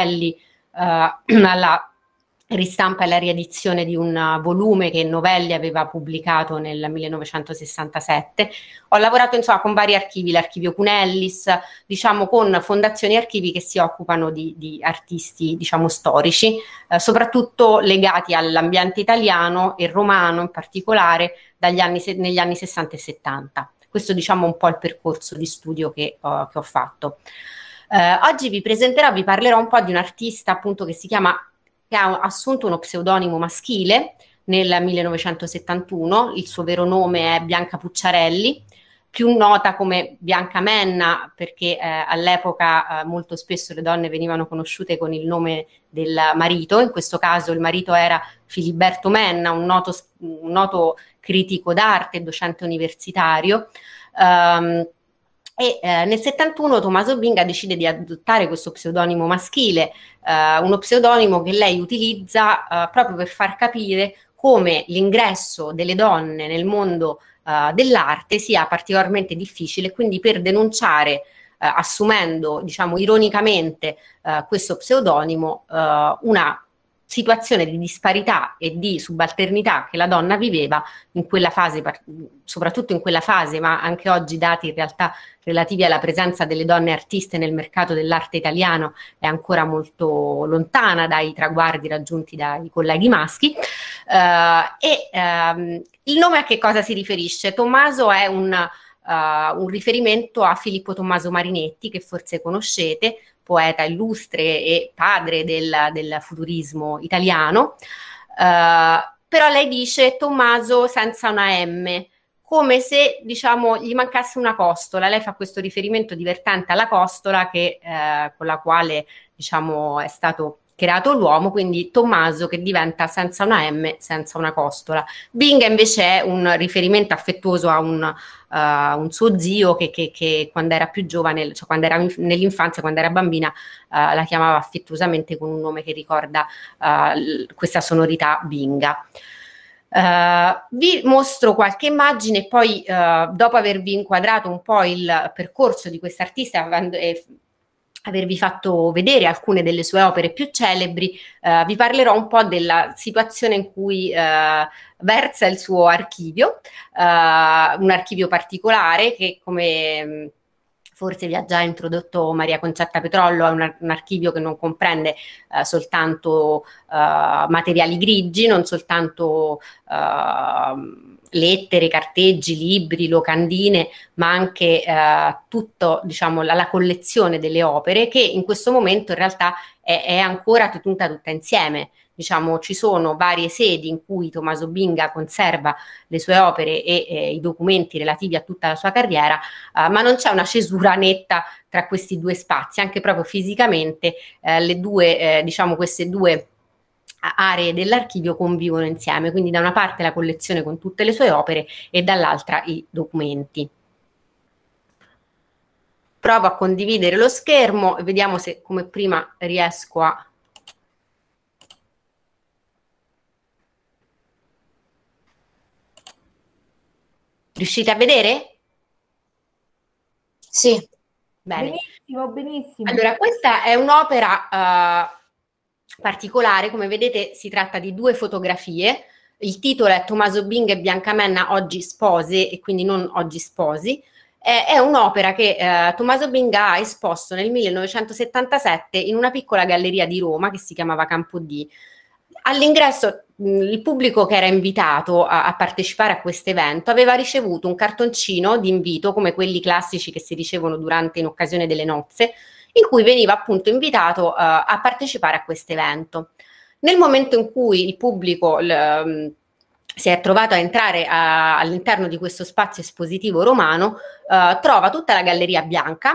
Castelli eh, alla ristampa e la riedizione di un eh, volume che Novelli aveva pubblicato nel 1967. Ho lavorato insomma con vari archivi, l'archivio Cunellis, diciamo con fondazioni e archivi che si occupano di, di artisti diciamo storici, eh, soprattutto legati all'ambiente italiano e romano in particolare anni, negli anni 60 e 70. Questo diciamo un po' il percorso di studio che, uh, che ho fatto. Eh, oggi vi presenterò, vi parlerò un po' di un artista appunto che si chiama, che ha assunto uno pseudonimo maschile nel 1971, il suo vero nome è Bianca Pucciarelli, più nota come Bianca Menna perché eh, all'epoca eh, molto spesso le donne venivano conosciute con il nome del marito, in questo caso il marito era Filiberto Menna, un noto, un noto critico d'arte, e docente universitario. Um, e eh, nel 71 Tommaso Binga decide di adottare questo pseudonimo maschile, eh, uno pseudonimo che lei utilizza eh, proprio per far capire come l'ingresso delle donne nel mondo eh, dell'arte sia particolarmente difficile, quindi per denunciare eh, assumendo, diciamo, ironicamente eh, questo pseudonimo una situazione di disparità e di subalternità che la donna viveva in quella fase, soprattutto in quella fase, ma anche oggi dati in realtà relativi alla presenza delle donne artiste nel mercato dell'arte italiano è ancora molto lontana dai traguardi raggiunti dai colleghi maschi. Uh, e um, il nome a che cosa si riferisce? Tommaso è un, uh, un riferimento a Filippo Tommaso Marinetti, che forse conoscete, poeta illustre e padre del, del futurismo italiano, eh, però lei dice Tommaso senza una M, come se diciamo gli mancasse una costola. Lei fa questo riferimento divertente alla costola che, eh, con la quale diciamo, è stato creato l'uomo, quindi Tommaso che diventa senza una M, senza una costola. Binga invece è un riferimento affettuoso a un, uh, un suo zio che, che, che, quando era più giovane, cioè quando era nell'infanzia, quando era bambina, uh, la chiamava affettuosamente con un nome che ricorda uh, questa sonorità Binga. Uh, vi mostro qualche immagine poi uh, dopo avervi inquadrato un po' il percorso di quest'artista e avervi fatto vedere alcune delle sue opere più celebri, eh, vi parlerò un po' della situazione in cui eh, versa il suo archivio, eh, un archivio particolare che come mm, forse vi ha già introdotto Maria Concetta Petrollo, è un, ar un archivio che non comprende eh, soltanto eh, materiali grigi, non soltanto eh, lettere, carteggi, libri, locandine, ma anche eh, tutta diciamo, la, la, collezione delle opere che in questo momento in realtà è, è ancora tenuta tutta insieme. Diciamo, ci sono varie sedi in cui Tommaso Binga conserva le sue opere e eh, i documenti relativi a tutta la sua carriera, eh, ma non c'è una cesura netta tra questi due spazi, anche proprio fisicamente eh, le due, eh, diciamo, queste due aree dell'archivio convivono insieme, quindi da una parte la collezione con tutte le sue opere e dall'altra i documenti. Provo a condividere lo schermo e vediamo se come prima riesco a Riuscite a vedere? Sì. Bene. Benissimo, benissimo. Allora, questa è un'opera uh, particolare, come vedete si tratta di due fotografie, il titolo è Tommaso Bing e Bianca Menna oggi spose e quindi non oggi sposi, è un'opera che eh, Tommaso Bing ha esposto nel 1977 in una piccola galleria di Roma che si chiamava Campo D. All'ingresso mh, il pubblico che era invitato a, a partecipare a questo evento aveva ricevuto un cartoncino di invito come quelli classici che si ricevono durante in occasione delle nozze, in cui veniva appunto invitato eh, a partecipare a questo evento. Nel momento in cui il pubblico ehm, si è trovato a entrare a, all'interno di questo spazio espositivo romano, eh, trova tutta la galleria bianca,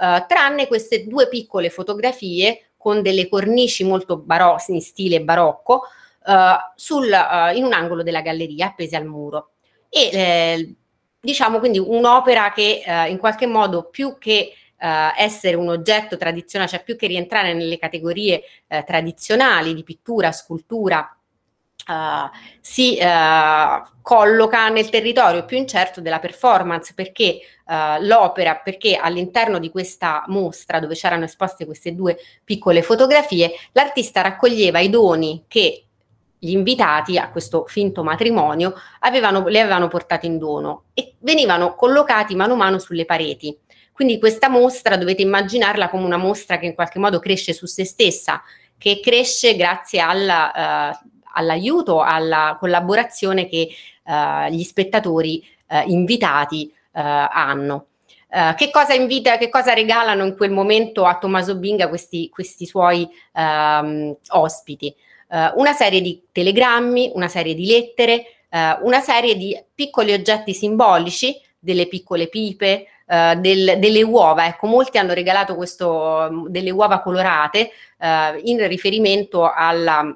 eh, tranne queste due piccole fotografie con delle cornici molto baro- in stile barocco eh, sul, eh, in un angolo della galleria appese al muro. E eh, diciamo quindi un'opera che in qualche modo più che eh, essere un oggetto tradizionale, cioè più che rientrare nelle categorie eh, tradizionali di pittura, scultura, Uh, si uh, colloca nel territorio più incerto della performance perché uh, l'opera, perché all'interno di questa mostra dove c'erano esposte queste due piccole fotografie, l'artista raccoglieva i doni che gli invitati a questo finto matrimonio avevano, le avevano portate in dono e venivano collocati mano a mano sulle pareti. Quindi questa mostra dovete immaginarla come una mostra che in qualche modo cresce su se stessa, che cresce grazie alla, uh, all'aiuto, alla collaborazione che uh, gli spettatori uh, invitati hanno. che cosa invita, che cosa regalano in quel momento a Tommaso Binga questi, questi suoi um, ospiti? una serie di telegrammi, una serie di lettere, una serie di piccoli oggetti simbolici, delle piccole pipe, eh, del, delle uova, ecco, molti hanno regalato questo, mm, delle uova colorate eh, in riferimento alla eh,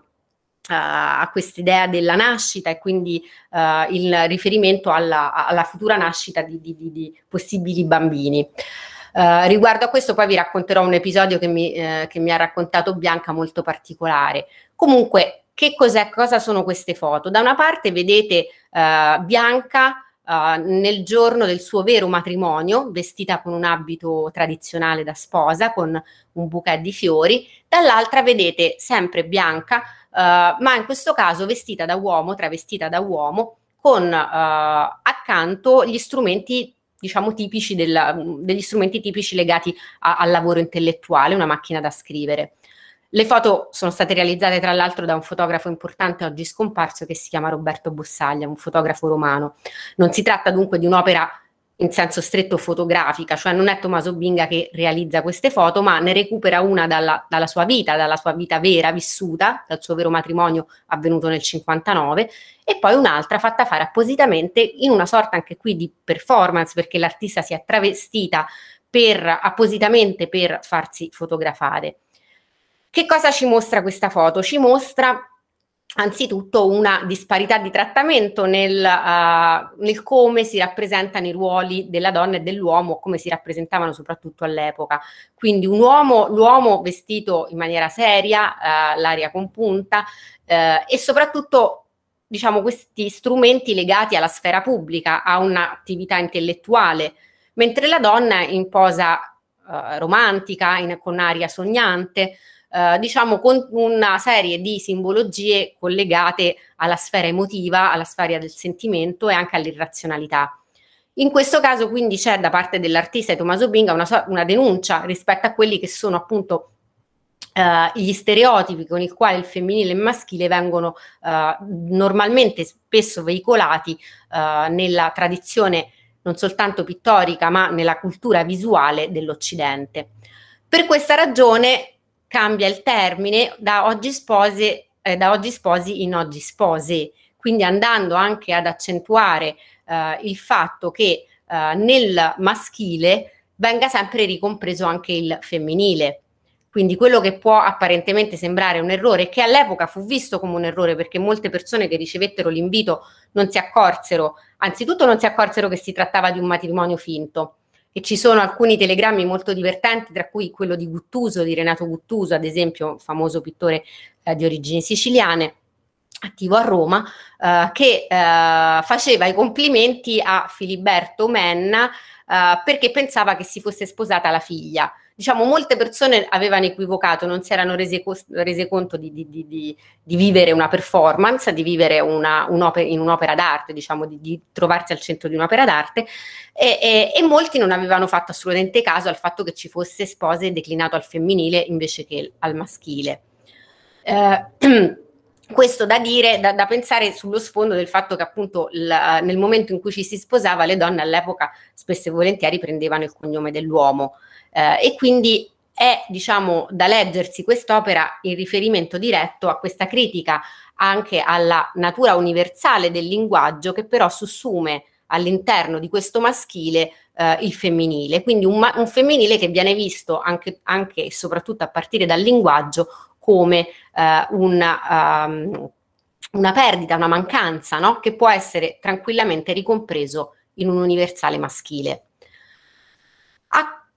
a quest'idea della nascita e quindi uh, eh, il riferimento alla, alla futura nascita di, di, di possibili bambini. Uh, riguardo a questo poi vi racconterò un episodio che mi, eh, che mi ha raccontato Bianca molto particolare. Comunque, che cos'è, cosa sono queste foto? Da una parte vedete uh, Bianca Uh, nel giorno del suo vero matrimonio, vestita con un abito tradizionale da sposa, con un bouquet di fiori, dall'altra vedete sempre bianca, uh, ma in questo caso vestita da uomo, travestita da uomo, con uh, accanto gli strumenti diciamo tipici del, degli strumenti tipici legati a, al lavoro intellettuale, una macchina da scrivere. Le foto sono state realizzate tra l'altro da un fotografo importante oggi scomparso che si chiama Roberto Bossaglia, un fotografo romano. Non si tratta dunque di un'opera in senso stretto fotografica, cioè non è Tommaso Binga che realizza queste foto, ma ne recupera una dalla, dalla, sua vita, dalla sua vita vera, vissuta, dal suo vero matrimonio avvenuto nel 59, e poi un'altra fatta fare appositamente in una sorta anche qui di performance, perché l'artista si è travestita per, appositamente per farsi fotografare. Che cosa ci mostra questa foto? Ci mostra anzitutto una disparità di trattamento nel, uh, nel, come si rappresentano i ruoli della donna e dell'uomo, come si rappresentavano soprattutto all'epoca. Quindi uomo, l'uomo vestito in maniera seria, uh, l'aria compunta uh, eh, e soprattutto diciamo, questi strumenti legati alla sfera pubblica, a un'attività intellettuale, mentre la donna in posa romantica, in, con aria sognante, eh, diciamo con una serie di simbologie collegate alla sfera emotiva, alla sfera del sentimento e anche all'irrazionalità. In questo caso quindi c'è da parte dell'artista Tommaso Binga una, una denuncia rispetto a quelli che sono appunto Uh, gli stereotipi con i quali il femminile e il maschile vengono uh, normalmente spesso veicolati uh, nella tradizione non soltanto pittorica ma nella cultura visuale dell'Occidente. Per questa ragione cambia il termine da oggi spose, eh, da oggi sposi in oggi spose, quindi andando anche ad accentuare eh, il fatto che eh, nel maschile venga sempre ricompreso anche il femminile. Quindi quello che può apparentemente sembrare un errore, che all'epoca fu visto come un errore perché molte persone che ricevettero l'invito non si accorsero, anzitutto non si accorsero che si trattava di un matrimonio finto, e ci sono alcuni telegrammi molto divertenti, tra cui quello di Guttuso, di Renato Guttuso, ad esempio, famoso pittore eh, di origini siciliane, attivo a Roma, eh, che eh, faceva i complimenti a Filiberto Menna eh, perché pensava che si fosse sposata la figlia diciamo, molte persone avevano equivocato, non si erano rese, rese conto di, di, di, di, vivere una performance, di vivere una, un'opera, in un'opera d'arte, diciamo, di, trovarsi al centro di un'opera d'arte, e, e, e, molti non avevano fatto assolutamente caso al fatto che ci fosse Spose declinato al femminile invece che al maschile. Eh, questo da dire, da, da, pensare sullo sfondo del fatto che appunto la, nel momento in cui ci si sposava le donne all'epoca spesso e volentieri prendevano il cognome dell'uomo eh, e quindi è diciamo da leggersi quest'opera in riferimento diretto a questa critica anche alla natura universale del linguaggio che però sussume all'interno di questo maschile eh, il femminile, quindi un, un, femminile che viene visto anche, anche, e soprattutto a partire dal linguaggio come eh, una, um, ehm, una, perdita, una mancanza, no? che può essere tranquillamente ricompreso in un universale maschile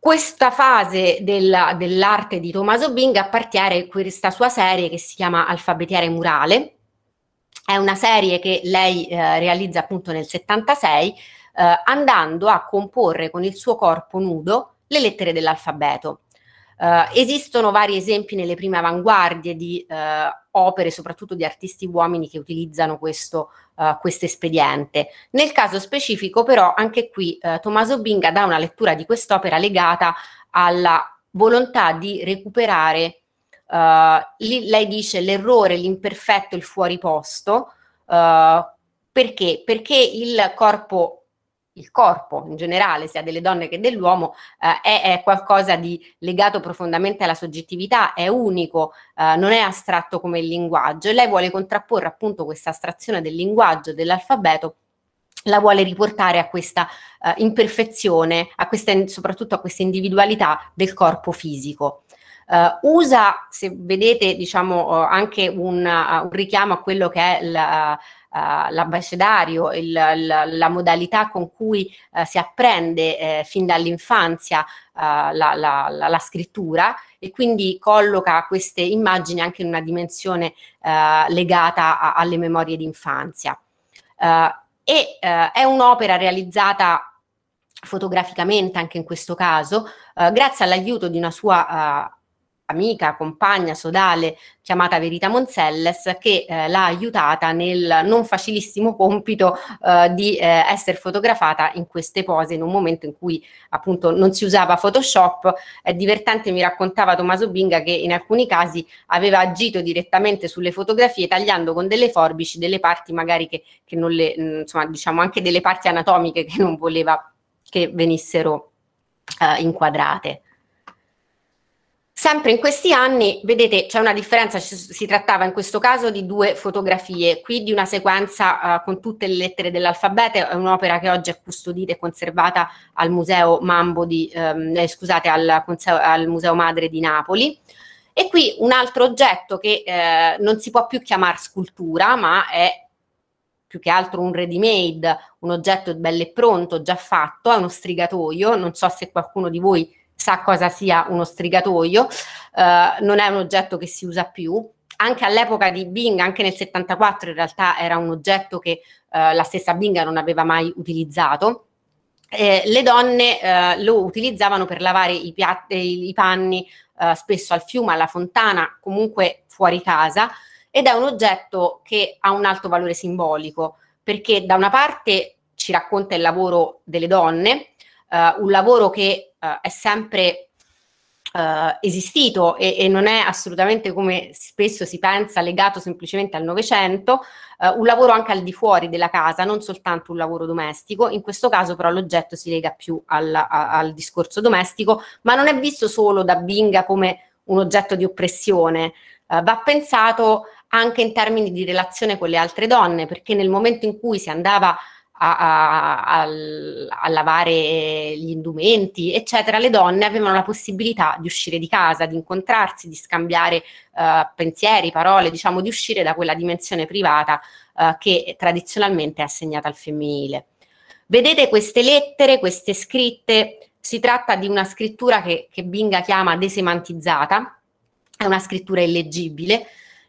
questa fase della, dell'arte di Tommaso Bing appartiene a questa sua serie che si chiama Alfabetiere Murale. È una serie che lei eh, realizza appunto nel 76 eh, andando a comporre con il suo corpo nudo le lettere dell'alfabeto. Eh, esistono vari esempi nelle prime avanguardie di eh, opere soprattutto di artisti uomini che utilizzano questo, uh, questo espediente. Nel caso specifico però anche qui uh, Tommaso Binga dà una lettura di quest'opera legata alla volontà di recuperare, uh, li, lei dice l'errore, l'imperfetto, il fuori posto, perché? Perché il corpo il corpo in generale, sia delle donne che dell'uomo, eh, è, è, qualcosa di legato profondamente alla soggettività, è unico, eh, non è astratto come il linguaggio. E lei vuole contrapporre appunto questa astrazione del linguaggio, dell'alfabeto, la vuole riportare a questa eh, imperfezione, a questa, soprattutto a questa individualità del corpo fisico. Uh, usa, se vedete, diciamo, uh, anche un, uh, un, richiamo a quello che è la, uh, eh, l'ambascedario, il, il, la modalità con cui uh, si apprende eh, fin dall'infanzia la, la, la, la, scrittura e quindi colloca queste immagini anche in una dimensione legata a, alle memorie d'infanzia. e è un'opera realizzata fotograficamente anche in questo caso, grazie all'aiuto di una sua amica, compagna, sodale chiamata Verita Monselles che eh, l'ha aiutata nel non facilissimo compito eh, di eh, essere fotografata in queste pose in un momento in cui appunto non si usava Photoshop. È divertente, mi raccontava Tommaso Binga che in alcuni casi aveva agito direttamente sulle fotografie tagliando con delle forbici delle parti magari che, che non le, mm, insomma diciamo anche delle parti anatomiche che non voleva che venissero eh, inquadrate. Sempre in questi anni, vedete, c'è una differenza, si trattava in questo caso di due fotografie, qui di una sequenza uh, con tutte le lettere dell'alfabeto, è un'opera che oggi è custodita e conservata al Museo, di, um, eh, scusate, al, al Museo Madre di Napoli. E qui un altro oggetto che eh, non si può più chiamare scultura, ma è più che altro un ready made, un oggetto bello e pronto, già fatto, è uno strigatoio, non so se qualcuno di voi sa cosa sia uno strigatoio, eh, non è un oggetto che si usa più. Anche all'epoca di Bing, anche nel 74 in realtà era un oggetto che eh, la stessa Bing non aveva mai utilizzato. Eh, le donne eh, lo utilizzavano per lavare i, piatti, i panni eh, spesso al fiume, alla fontana, comunque fuori casa ed è un oggetto che ha un alto valore simbolico perché da una parte ci racconta il lavoro delle donne, eh, un lavoro che eh, è sempre eh, esistito e, e, non è assolutamente come spesso si pensa legato semplicemente al Novecento, eh, un lavoro anche al di fuori della casa, non soltanto un lavoro domestico, in questo caso però l'oggetto si lega più al, a, al discorso domestico, ma non è visto solo da Binga come un oggetto di oppressione, eh, va pensato anche in termini di relazione con le altre donne, perché nel momento in cui si andava a a, a, a, lavare gli indumenti, eccetera, le donne avevano la possibilità di uscire di casa, di incontrarsi, di scambiare eh, pensieri, parole, diciamo di uscire da quella dimensione privata eh, che tradizionalmente è assegnata al femminile. Vedete queste lettere, queste scritte, si tratta di una scrittura che, che Binga chiama desemantizzata, è una scrittura illeggibile,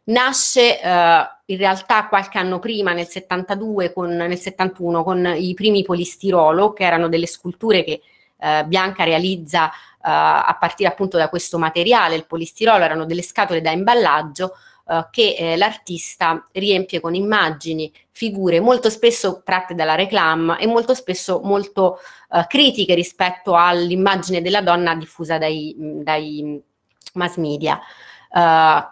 nasce eh, in realtà qualche anno prima, nel 72, con, nel 71, con i primi polistirolo, che erano delle sculture che eh, Bianca realizza eh, a partire appunto da questo materiale. Il polistirolo erano delle scatole da imballaggio eh, che eh, l'artista riempie con immagini, figure molto spesso tratte dalla reclam e molto spesso molto eh, critiche rispetto all'immagine della donna diffusa dai, dai mass media. Uh,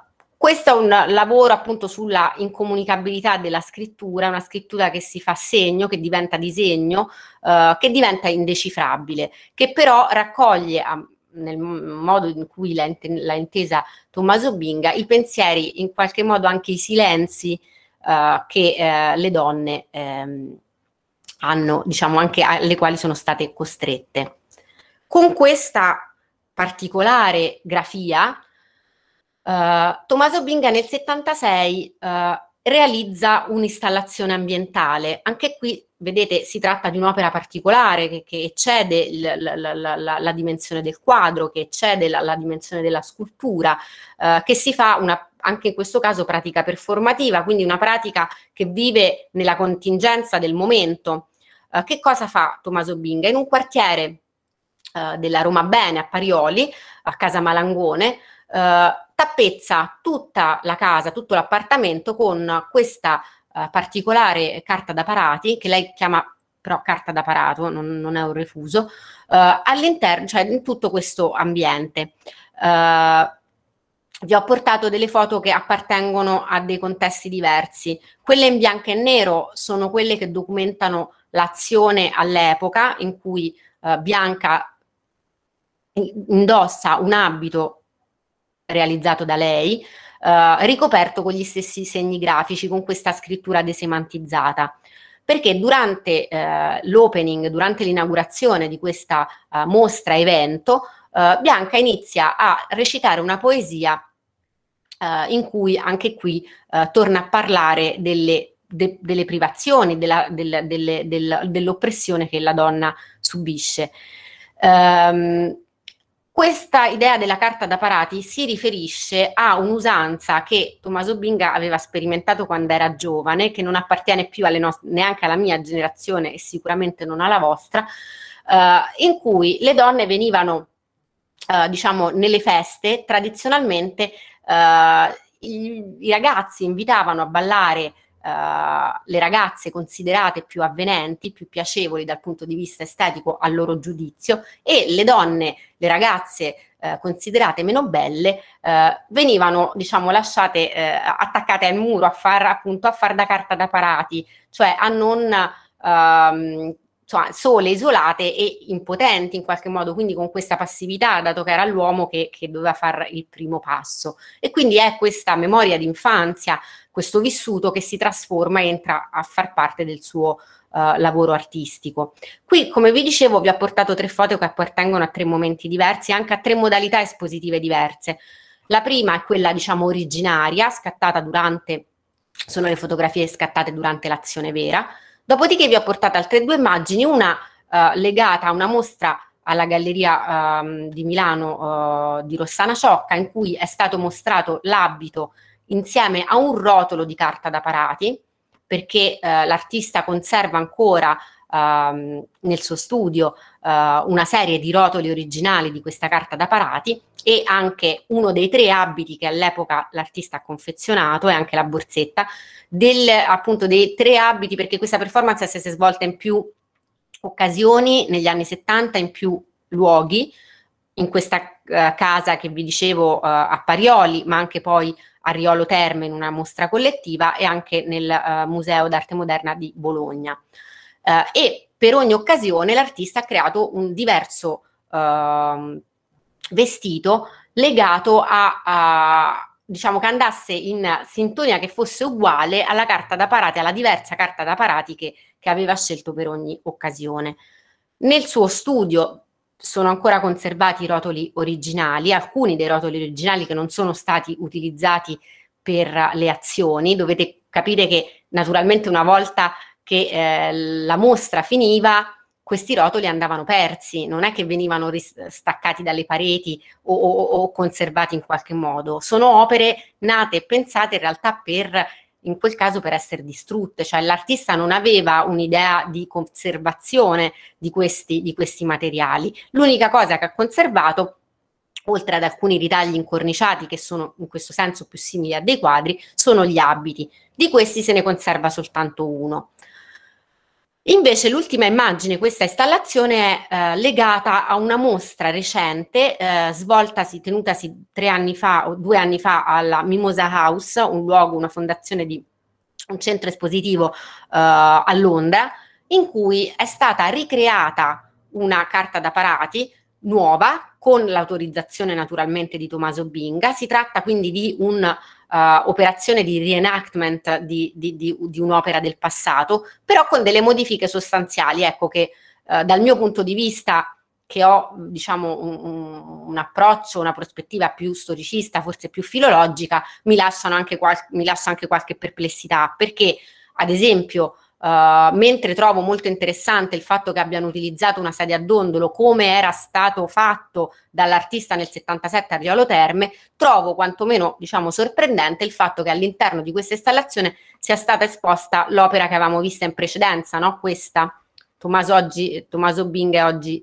questo è un lavoro appunto sulla incomunicabilità della scrittura, una scrittura che si fa segno, che diventa disegno, eh, che diventa indecifrabile, che però raccoglie a, nel modo in cui l'ha, intesa Tommaso Binga, i pensieri, in qualche modo anche i silenzi eh, che eh, le donne ehm, hanno, diciamo anche alle quali sono state costrette. Con questa particolare grafia eh, Tommaso Binga nel 76 uh, eh, realizza un'installazione ambientale. Anche qui, vedete, si tratta di un'opera particolare che, che eccede il, la, la, la, la, dimensione del quadro, che eccede la, dimensione della scultura, uh, che si fa una, anche in questo caso pratica performativa, quindi una pratica che vive nella contingenza del momento. Uh, che cosa fa Tommaso Binga? In un quartiere uh, della Roma Bene, a Parioli, a Casa Malangone, eh, tappezza tutta la casa, tutto l'appartamento con questa eh, particolare carta da parati che lei chiama però carta da parato, non, non è un refuso, eh, all'interno, cioè in tutto questo ambiente. Eh, vi ho portato delle foto che appartengono a dei contesti diversi. Quelle in bianco e nero sono quelle che documentano l'azione all'epoca in cui eh, Bianca indossa un abito realizzato da lei, eh, ricoperto con gli stessi segni grafici, con questa scrittura desemantizzata. Perché durante eh, l'opening, durante l'inaugurazione di questa eh, mostra evento, eh, Bianca inizia a recitare una poesia eh, in cui anche qui eh, torna a parlare delle, de, delle privazioni, della, del, delle, del, dell'oppressione che la donna subisce. Um, questa idea della carta da parati si riferisce a un'usanza che Tommaso Binga aveva sperimentato quando era giovane, che non appartiene più no- neanche alla mia generazione e sicuramente non alla vostra, eh, in cui le donne venivano, eh, diciamo, nelle feste tradizionalmente eh, i, i, ragazzi invitavano a ballare eh, le ragazze considerate più avvenenti, più piacevoli dal punto di vista estetico a loro giudizio e le donne, le ragazze eh, considerate meno belle eh, venivano diciamo lasciate eh, attaccate al muro a far appunto a far da carta da parati, cioè a non ehm, insomma, sole, isolate e impotenti in qualche modo, quindi con questa passività, dato che era l'uomo che, che doveva fare il primo passo. E quindi è questa memoria d'infanzia questo vissuto che si trasforma e entra a far parte del suo Uh, lavoro artistico. Qui, come vi dicevo, vi ho portato tre foto che appartengono a tre momenti diversi, anche a tre modalità espositive diverse. La prima è quella, diciamo, originaria, scattata durante, sono le fotografie scattate durante l'azione vera. Dopodiché vi ho portato altre due immagini, una uh, legata a una mostra alla Galleria uh, di Milano eh, di Rossana Ciocca, in cui è stato mostrato l'abito insieme a un rotolo di carta da parati, perché eh, l'artista conserva ancora ehm, nel suo studio eh, una serie di rotoli originali di questa carta da parati e anche uno dei tre abiti che all'epoca l'artista ha confezionato e anche la borsetta, del, appunto dei tre abiti, perché questa performance si è svolta in più occasioni negli anni 70, in più luoghi, in questa eh, casa che vi dicevo eh, a Parioli, ma anche poi a Riolo Terme in una mostra collettiva e anche nel uh, Museo d'Arte Moderna di Bologna. Uh, e per ogni occasione l'artista ha creato un diverso uh, vestito legato a, a, diciamo che andasse in sintonia che fosse uguale alla carta da parati, alla diversa carta da parati che, che aveva scelto per ogni occasione. Nel suo studio sono ancora conservati i rotoli originali, alcuni dei rotoli originali che non sono stati utilizzati per eh, le azioni. Dovete capire che naturalmente una volta che eh, la mostra finiva, questi rotoli andavano persi, non è che venivano staccati dalle pareti o, o, o conservati in qualche modo. Sono opere nate e pensate in realtà per in quel caso per essere distrutte, cioè l'artista non aveva un'idea di conservazione di questi, di questi materiali. L'unica cosa che ha conservato oltre ad alcuni ritagli incorniciati che sono in questo senso più simili a dei quadri, sono gli abiti. Di questi se ne conserva soltanto uno. Invece l'ultima immagine, questa installazione è eh, legata a una mostra recente eh, svoltasi, tenutasi tre anni fa o due anni fa alla Mimosa House, un luogo, una fondazione di un centro espositivo eh, a Londra, in cui è stata ricreata una carta da parati nuova con l'autorizzazione naturalmente di Tommaso Binga. Si tratta quindi di un uh, operazione di reenactment di, di, di, di, un'opera del passato, però con delle modifiche sostanziali, ecco che uh, dal mio punto di vista che ho diciamo un, un, un, approccio, una prospettiva più storicista, forse più filologica, mi, anche qual- mi lascia anche qualche perplessità, perché ad esempio Uh, mentre trovo molto interessante il fatto che abbiano utilizzato una sedia a dondolo come era stato fatto dall'artista nel 77 a Riolo Terme, trovo quantomeno diciamo, sorprendente il fatto che all'interno di questa installazione sia stata esposta l'opera che avevamo vista in precedenza, no? questa Tommaso, oggi, Tommaso Bing oggi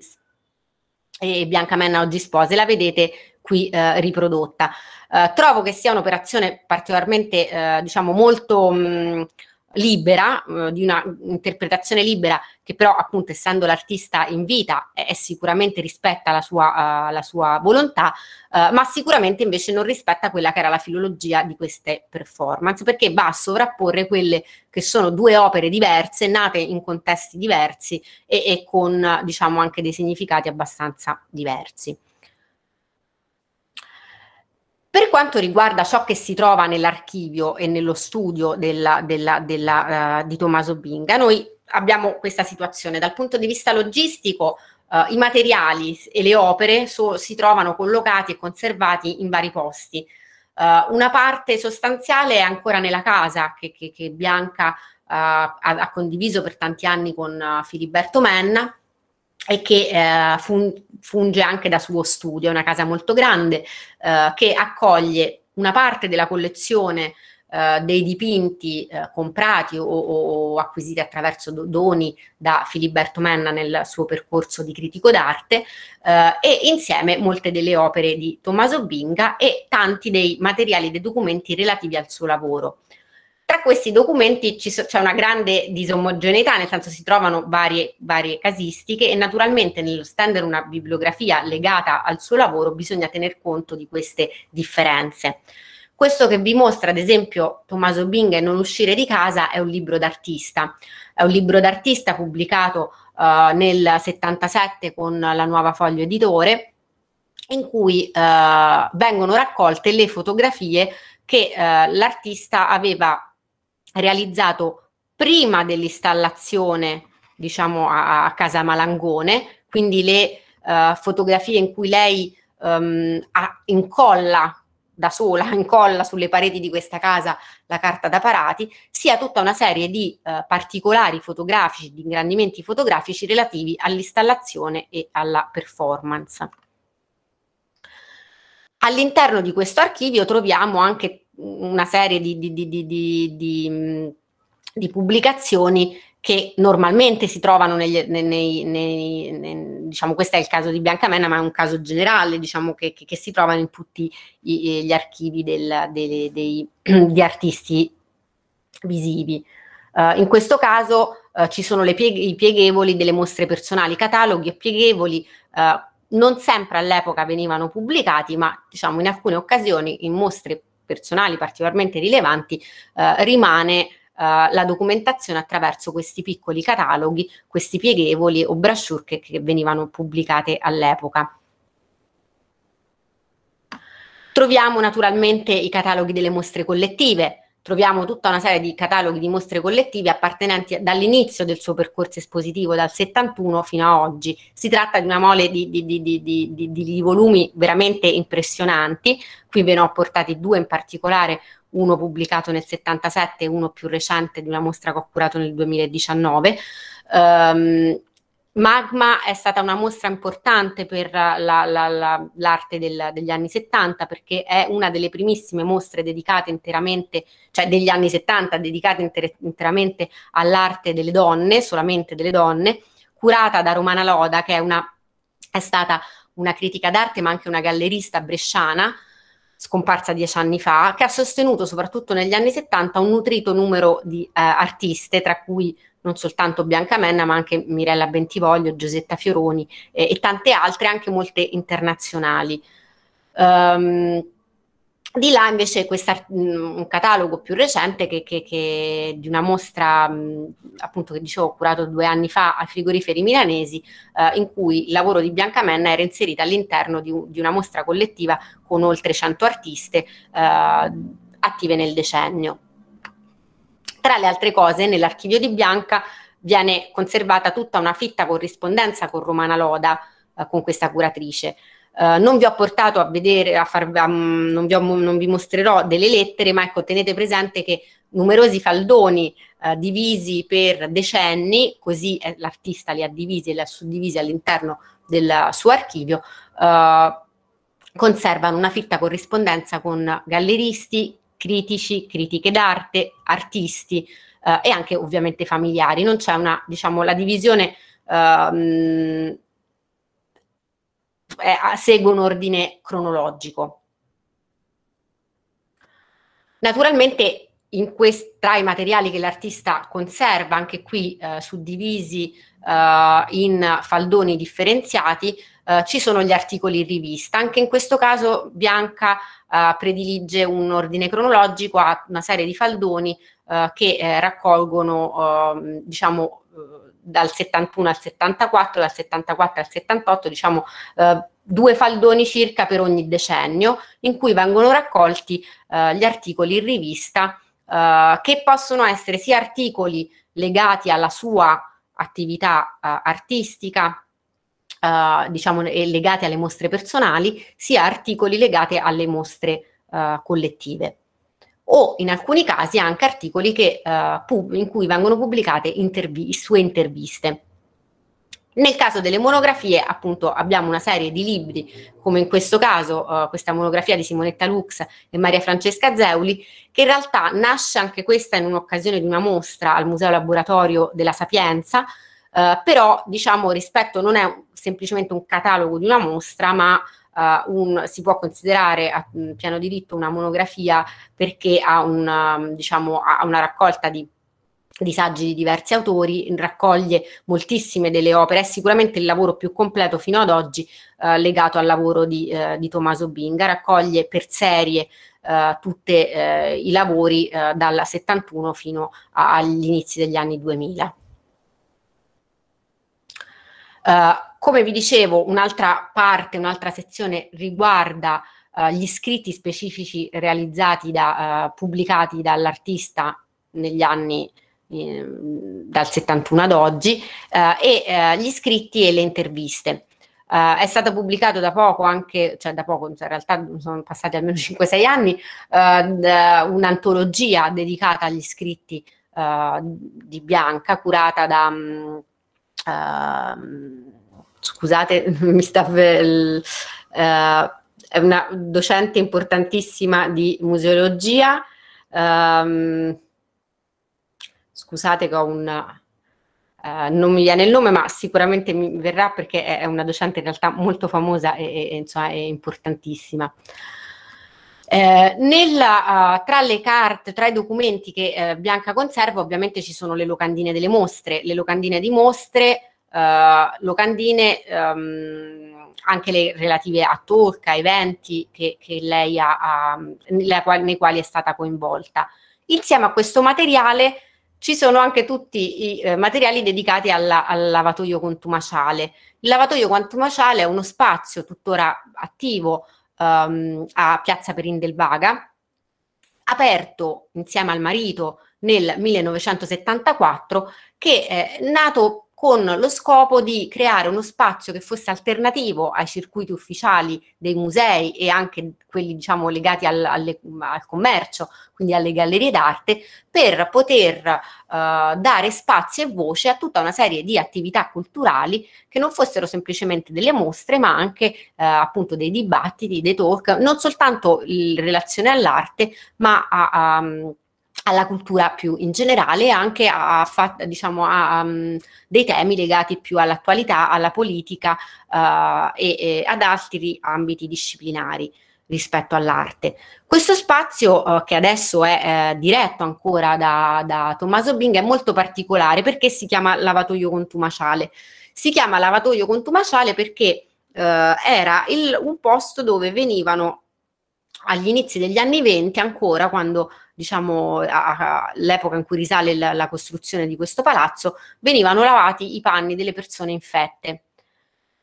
e Bianca Menna oggi spose, la vedete qui eh, riprodotta. Eh, trovo che sia un'operazione particolarmente, eh, diciamo, molto... Mh, libera, eh, di una interpretazione libera che però appunto essendo l'artista in vita è, è sicuramente rispetta la sua, uh, la sua volontà, uh, ma sicuramente invece non rispetta quella che era la filologia di queste performance, perché va a sovrapporre quelle che sono due opere diverse, nate in contesti diversi e, e con diciamo anche dei significati abbastanza diversi. Per quanto riguarda ciò che si trova nell'archivio e nello studio della, della, della, uh, di Tommaso Binga, noi abbiamo questa situazione. Dal punto di vista logistico, uh, i materiali e le opere so, si trovano collocati e conservati in vari posti. Uh, una parte sostanziale è ancora nella casa che, che, che Bianca ha, ha, condiviso per tanti anni con Filiberto Menna, e che eh, fun- funge anche da suo studio, è una casa molto grande eh, che accoglie una parte della collezione eh, dei dipinti eh, comprati o, o, acquisiti attraverso doni da Filiberto Menna nel suo percorso di critico d'arte eh, e insieme molte delle opere di Tommaso Binga e tanti dei materiali e dei documenti relativi al suo lavoro. Tra questi documenti so, c'è una grande disomogeneità, nel senso si trovano varie, varie casistiche e naturalmente nello stendere una bibliografia legata al suo lavoro bisogna tener conto di queste differenze. Questo che vi mostra, ad esempio, Tommaso Bing e Non uscire di casa è un libro d'artista. È un libro d'artista pubblicato uh, nel 77 con la nuova foglio editore, in cui uh, vengono raccolte le fotografie che uh, l'artista aveva realizzato prima dell'installazione, diciamo, a, a Casa Malangone, quindi le uh, fotografie in cui lei um, ha, incolla da sola, incolla sulle pareti di questa casa la carta da parati, sia tutta una serie di uh, particolari fotografici, di ingrandimenti fotografici relativi all'installazione e alla performance. All'interno di questo archivio troviamo anche una serie di, di, di, mm, di, pubblicazioni che normalmente si trovano negli, nei, nei, nei, diciamo questo è il caso di Bianca Mena, ma è un caso generale diciamo che, che, che si trovano in tutti gli archivi del, dei, dei, di artisti visivi. Uh, in questo caso uh, ci sono pieghe, i pieghevoli delle mostre personali, cataloghi e pieghevoli uh, non sempre all'epoca venivano pubblicati, ma diciamo in alcune occasioni in mostre personali particolarmente rilevanti, eh, rimane Uh, la documentazione attraverso questi piccoli cataloghi, questi pieghevoli o brochure che, che venivano pubblicate all'epoca. Troviamo naturalmente i cataloghi delle mostre collettive, troviamo tutta una serie di cataloghi di mostre collettive appartenenti dall'inizio del suo percorso espositivo, dal 71 fino a oggi. Si tratta di una mole di, di, di, di volumi veramente impressionanti, qui ve ne ho portati due in particolare, uno pubblicato nel 77 e uno più recente di una mostra che ho curato nel 2019. Um, ehm, Magma è stata una mostra importante per la, la, la, l'arte del, degli anni 70 perché è una delle primissime mostre dedicate interamente, cioè degli anni 70 dedicate inter, interamente all'arte delle donne, solamente delle donne, curata da Romana Loda che è, una, è stata una critica d'arte ma anche una gallerista bresciana scomparsa dieci anni fa, che ha sostenuto soprattutto negli anni 70 un nutrito numero di eh, artiste, tra cui non soltanto Bianca Menna, ma anche Mirella Bentivoglio, Giosetta Fioroni eh, e tante altre, anche molte internazionali. Um, di là invece questa, mm, un catalogo più recente che, che, che di una mostra mm, appunto che dicevo ho curato due anni fa ai frigoriferi milanesi eh, in cui il lavoro di Bianca Menna era inserito all'interno di, di, una mostra collettiva con oltre 100 artiste eh, attive nel decennio. Tra le altre cose, nell'archivio di Bianca viene conservata tutta una fitta corrispondenza con Romana Loda, eh, con questa curatrice. Uh, non vi ho portato a vedere, a far, um, non, vi ho, non, vi mostrerò delle lettere, ma ecco, tenete presente che numerosi faldoni uh, divisi per decenni, così eh, l'artista li ha divisi e li ha suddivisi all'interno del suo archivio, uh, conservano una fitta corrispondenza con galleristi, critici, critiche d'arte, artisti eh, e anche ovviamente familiari. Non c'è una, diciamo, la divisione eh, segue un ordine cronologico. Naturalmente quest, tra i materiali che l'artista conserva, anche qui eh, suddivisi eh, in faldoni differenziati, eh, ci sono gli articoli in rivista. Anche in questo caso Bianca eh, predilige un ordine cronologico a una serie di faldoni eh, che eh, raccolgono, ehm, diciamo, eh, dal 71 al 74, dal 74 al 78, diciamo eh, due faldoni circa per ogni decennio, in cui vengono raccolti eh, gli articoli in rivista, eh, che possono essere sia articoli legati alla sua attività artistica, eh, diciamo, legate alle mostre personali, sia articoli legati alle mostre eh, collettive o in alcuni casi anche articoli che, eh, in cui vengono pubblicate intervi- sue interviste. Nel caso delle monografie, appunto, abbiamo una serie di libri, come in questo caso uh, questa monografia di Simonetta Lux e Maria Francesca Zeuli, che in realtà nasce anche questa in un'occasione di una mostra al Museo Laboratorio della Sapienza, Uh, però diciamo rispetto non è semplicemente un catalogo di una mostra, ma uh, un, si può considerare a mm, piano diritto una monografia perché ha una, mm, diciamo, ha una raccolta di di saggi di diversi autori, raccoglie moltissime delle opere, è sicuramente il lavoro più completo fino ad oggi eh, legato al lavoro di, eh, di, Tommaso Binga, raccoglie per serie eh, tutti eh, i lavori dal 71 fino agli inizi degli anni 2000. Eh, come vi dicevo, un'altra parte, un'altra sezione riguarda uh, gli scritti specifici realizzati da, uh, pubblicati dall'artista negli anni eh, dal 71 ad oggi e gli scritti e le interviste. Uh, è stato pubblicato da poco, anche, cioè da poco, in realtà sono passati almeno 5-6 anni, uh, un'antologia dedicata agli scritti uh, di Bianca, curata da um, Ehm, scusate, mi sta uh, è una docente importantissima di museologia. Um, scusate che ho un Uh, non mi viene il nome, ma sicuramente mi verrà perché è una docente in realtà molto famosa e, e, insomma, e importantissima. Eh, nella, uh, tra le carte, tra i documenti che uh, Bianca conserva, ovviamente ci sono le locandine delle mostre, le locandine di mostre, uh, locandine um, anche le relative a talk, a eventi che, che lei ha, ha, nei quali è stata coinvolta. Insieme a questo materiale ci sono anche tutti i eh, materiali dedicati alla, al lavatoio contumaciale. Il lavatoio contumaciale è uno spazio tuttora attivo um, a Piazza Perindelvaga, aperto insieme al marito nel 1974, che è nato con lo scopo di creare uno spazio che fosse alternativo ai circuiti ufficiali dei musei e anche quelli diciamo, legati al, alle, al commercio, quindi alle gallerie d'arte, per poter eh, dare spazio e voce a tutta una serie di attività culturali che non fossero semplicemente delle mostre, ma anche eh, appunto dei dibattiti, dei talk, non soltanto in relazione all'arte, ma a, a alla cultura più in generale e anche a, diciamo, a um, dei temi legati più all'attualità, alla politica uh, e, e, ad altri ambiti disciplinari rispetto all'arte. Questo spazio uh, che adesso è eh, diretto ancora da, da, Tommaso Bing è molto particolare perché si chiama lavatoio contumaciale. Si chiama lavatoio contumaciale perché uh, era il, un posto dove venivano agli inizi degli anni 20 ancora quando diciamo, all'epoca in cui risale la, la costruzione di questo palazzo, venivano lavati i panni delle persone infette.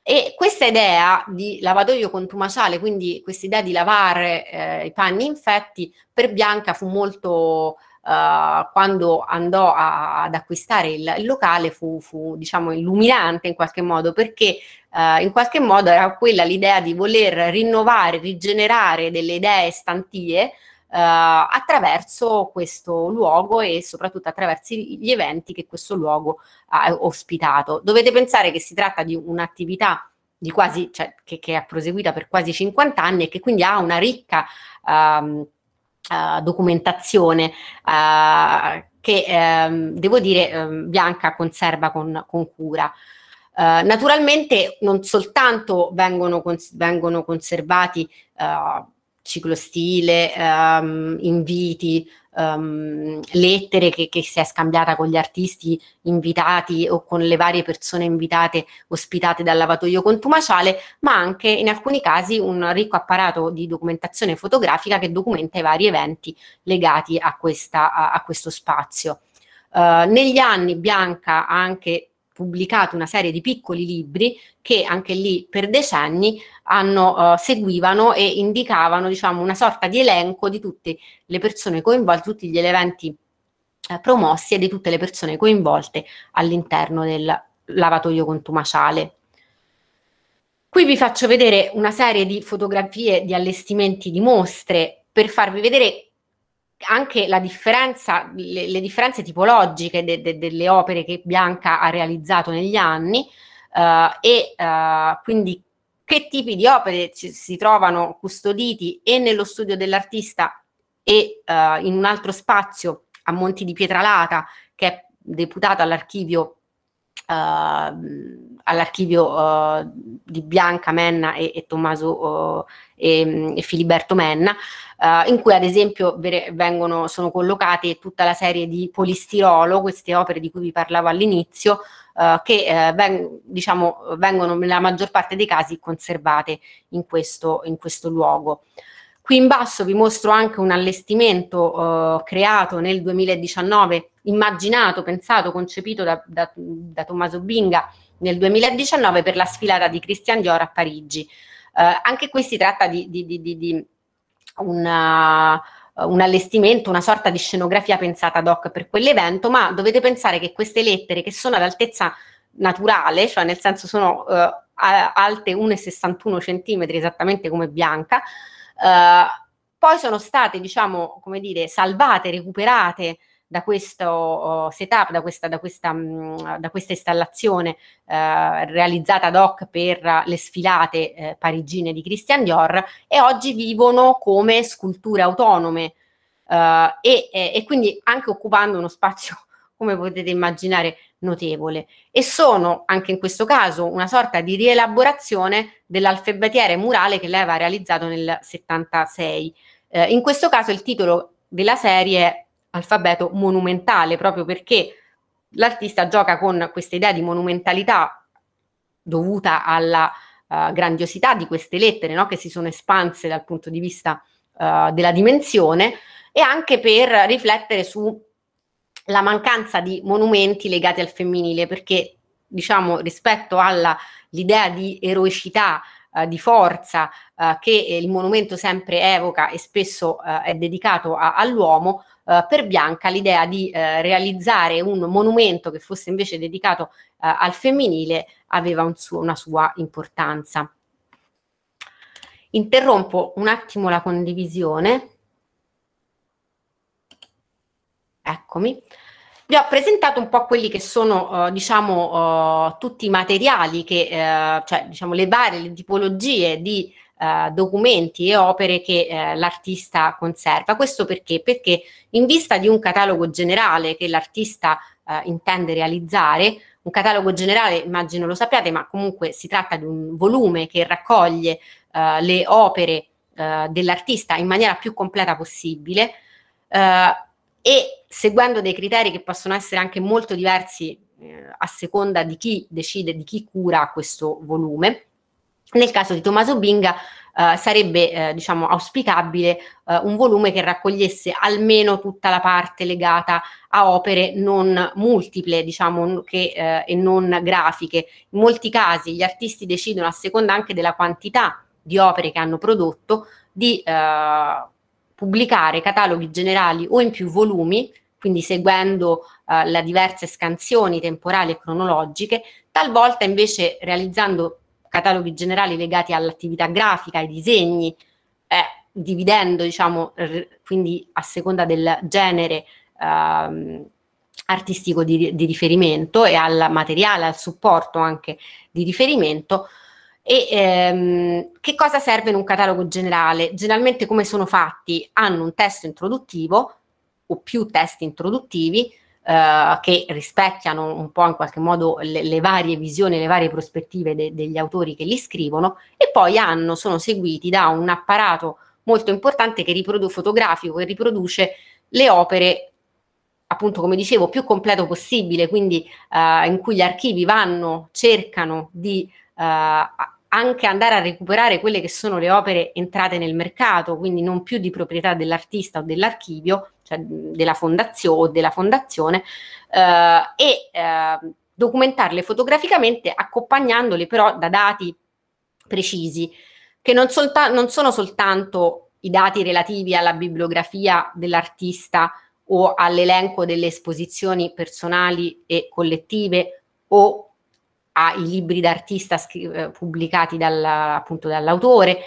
E questa idea di lavatoio contumaciale, quindi questa idea di lavare eh, i panni infetti, per Bianca fu molto, eh, quando andò a, ad acquistare il, il locale, fu, fu, diciamo illuminante in qualche modo, perché eh, in qualche modo era quella l'idea di voler rinnovare, rigenerare delle idee stantie eh, attraverso questo luogo e soprattutto attraverso gli eventi che questo luogo ha ospitato. Dovete pensare che si tratta di un'attività quasi, cioè, che, che è proseguita per quasi 50 anni e che quindi ha una ricca um, uh, documentazione uh, che um, devo dire um, Bianca conserva con, con cura. Uh, naturalmente non soltanto vengono, cons vengono conservati uh, ciclostile, um, ehm, inviti, um, lettere che, che, si è scambiata con gli artisti invitati o con le varie persone invitate ospitate dal lavatoio contumaciale, ma anche in alcuni casi un ricco apparato di documentazione fotografica che documenta i vari eventi legati a, questa, a, a questo spazio. Uh, negli anni Bianca ha anche pubblicato una serie di piccoli libri che anche lì per decenni hanno, uh, seguivano e indicavano diciamo, una sorta di elenco di tutte le persone coinvolte, tutti gli eventi eh, promossi e di tutte le persone coinvolte all'interno del lavatoio contumaciale. Qui vi faccio vedere una serie di fotografie di allestimenti di mostre per farvi vedere anche la differenza, le, le differenze tipologiche de, de, delle opere che Bianca ha realizzato negli anni uh, e uh, quindi che tipi di opere ci, si trovano custoditi e nello studio dell'artista e uh, in un altro spazio a Monti di Pietralata che è deputato all'archivio Ehm, all'archivio eh, di Bianca Menna e, e Tommaso eh, e, mm, e, Filiberto Menna, eh, in cui ad esempio vengono, sono collocate tutta la serie di polistirolo, queste opere di cui vi parlavo all'inizio, Uh, che eh, veng diciamo, vengono nella maggior parte dei casi conservate in questo, in questo luogo. Qui in basso vi mostro anche un allestimento eh, creato nel 2019, immaginato, pensato, concepito da, da, da, Tommaso Binga nel 2019 per la sfilata di Christian Dior a Parigi. Eh, anche qui si tratta di, di, di, di una, eh, un allestimento, una sorta di scenografia pensata ad hoc per quell'evento, ma dovete pensare che queste lettere, che sono ad altezza naturale, cioè nel senso sono eh, alte 1,61 cm esattamente come Bianca, poi sono state, diciamo, come dire, salvate, recuperate da questo oh, setup, da questa, da questa, mm, da questa installazione eh, realizzata ad hoc per le sfilate eh, parigine di Christian Dior e oggi vivono come sculture autonome eh, e, e, quindi anche occupando uno spazio, come potete immaginare, notevole e sono anche in questo caso una sorta di rielaborazione dell'alfabetiere murale che lei aveva realizzato nel 76. Eh, in questo caso il titolo della serie è Alfabeto monumentale, proprio perché l'artista gioca con questa idea di monumentalità dovuta alla uh, grandiosità di queste lettere no? che si sono espanse dal punto di vista uh, della dimensione e anche per riflettere su la mancanza di monumenti legati al femminile, perché diciamo rispetto all'idea di eroicità, eh, di forza eh, che eh, il monumento sempre evoca e spesso eh, è dedicato a, all'uomo, eh, per Bianca l'idea di eh, realizzare un monumento che fosse invece dedicato al femminile aveva un suo, una sua importanza. Interrompo un attimo la condivisione eccomi, vi ho presentato un po' quelli che sono, eh, diciamo, eh, tutti i materiali che, eh, cioè, diciamo, le varie le tipologie di eh, documenti e opere che eh, l'artista conserva. Questo perché? Perché in vista di un catalogo generale che l'artista eh, intende realizzare, un catalogo generale, immagino lo sappiate, ma comunque si tratta di un volume che raccoglie le opere dell'artista in maniera più completa possibile. Uh, e seguendo dei criteri che possono essere anche molto diversi eh, a seconda di chi decide, di chi cura questo volume. Nel caso di Tommaso Binga eh, sarebbe eh, diciamo, auspicabile eh, un volume che raccogliesse almeno tutta la parte legata a opere non multiple diciamo, che, eh, e non grafiche. In molti casi gli artisti decidono a seconda anche della quantità di opere che hanno prodotto di eh, pubblicare cataloghi generali o in più volumi, quindi seguendo eh, le diverse scansioni temporali e cronologiche, talvolta invece realizzando cataloghi generali legati all'attività grafica, ai disegni, eh, dividendo, diciamo, quindi a seconda del genere ehm, artistico di, di riferimento e al materiale, al supporto anche di riferimento, e ehm, che cosa serve in un catalogo generale? Generalmente come sono fatti? Hanno un testo introduttivo o più testi introduttivi eh, che rispecchiano un po' in qualche modo le, le varie visioni, le varie prospettive de, degli autori che li scrivono e poi hanno, sono seguiti da un apparato molto importante che riprodu- fotografico che riproduce le opere appunto come dicevo più completo possibile, quindi eh, in cui gli archivi vanno, cercano di eh, anche andare a recuperare quelle che sono le opere entrate nel mercato, quindi non più di proprietà dell'artista o dell'archivio, cioè della fondazione o della fondazione, eh, e eh, documentarle fotograficamente accompagnandole però da dati precisi, che non, solta- non sono soltanto i dati relativi alla bibliografia dell'artista o all'elenco delle esposizioni personali e collettive o ai libri d'artista scri- eh, pubblicati dalla, appunto dall'autore, eh,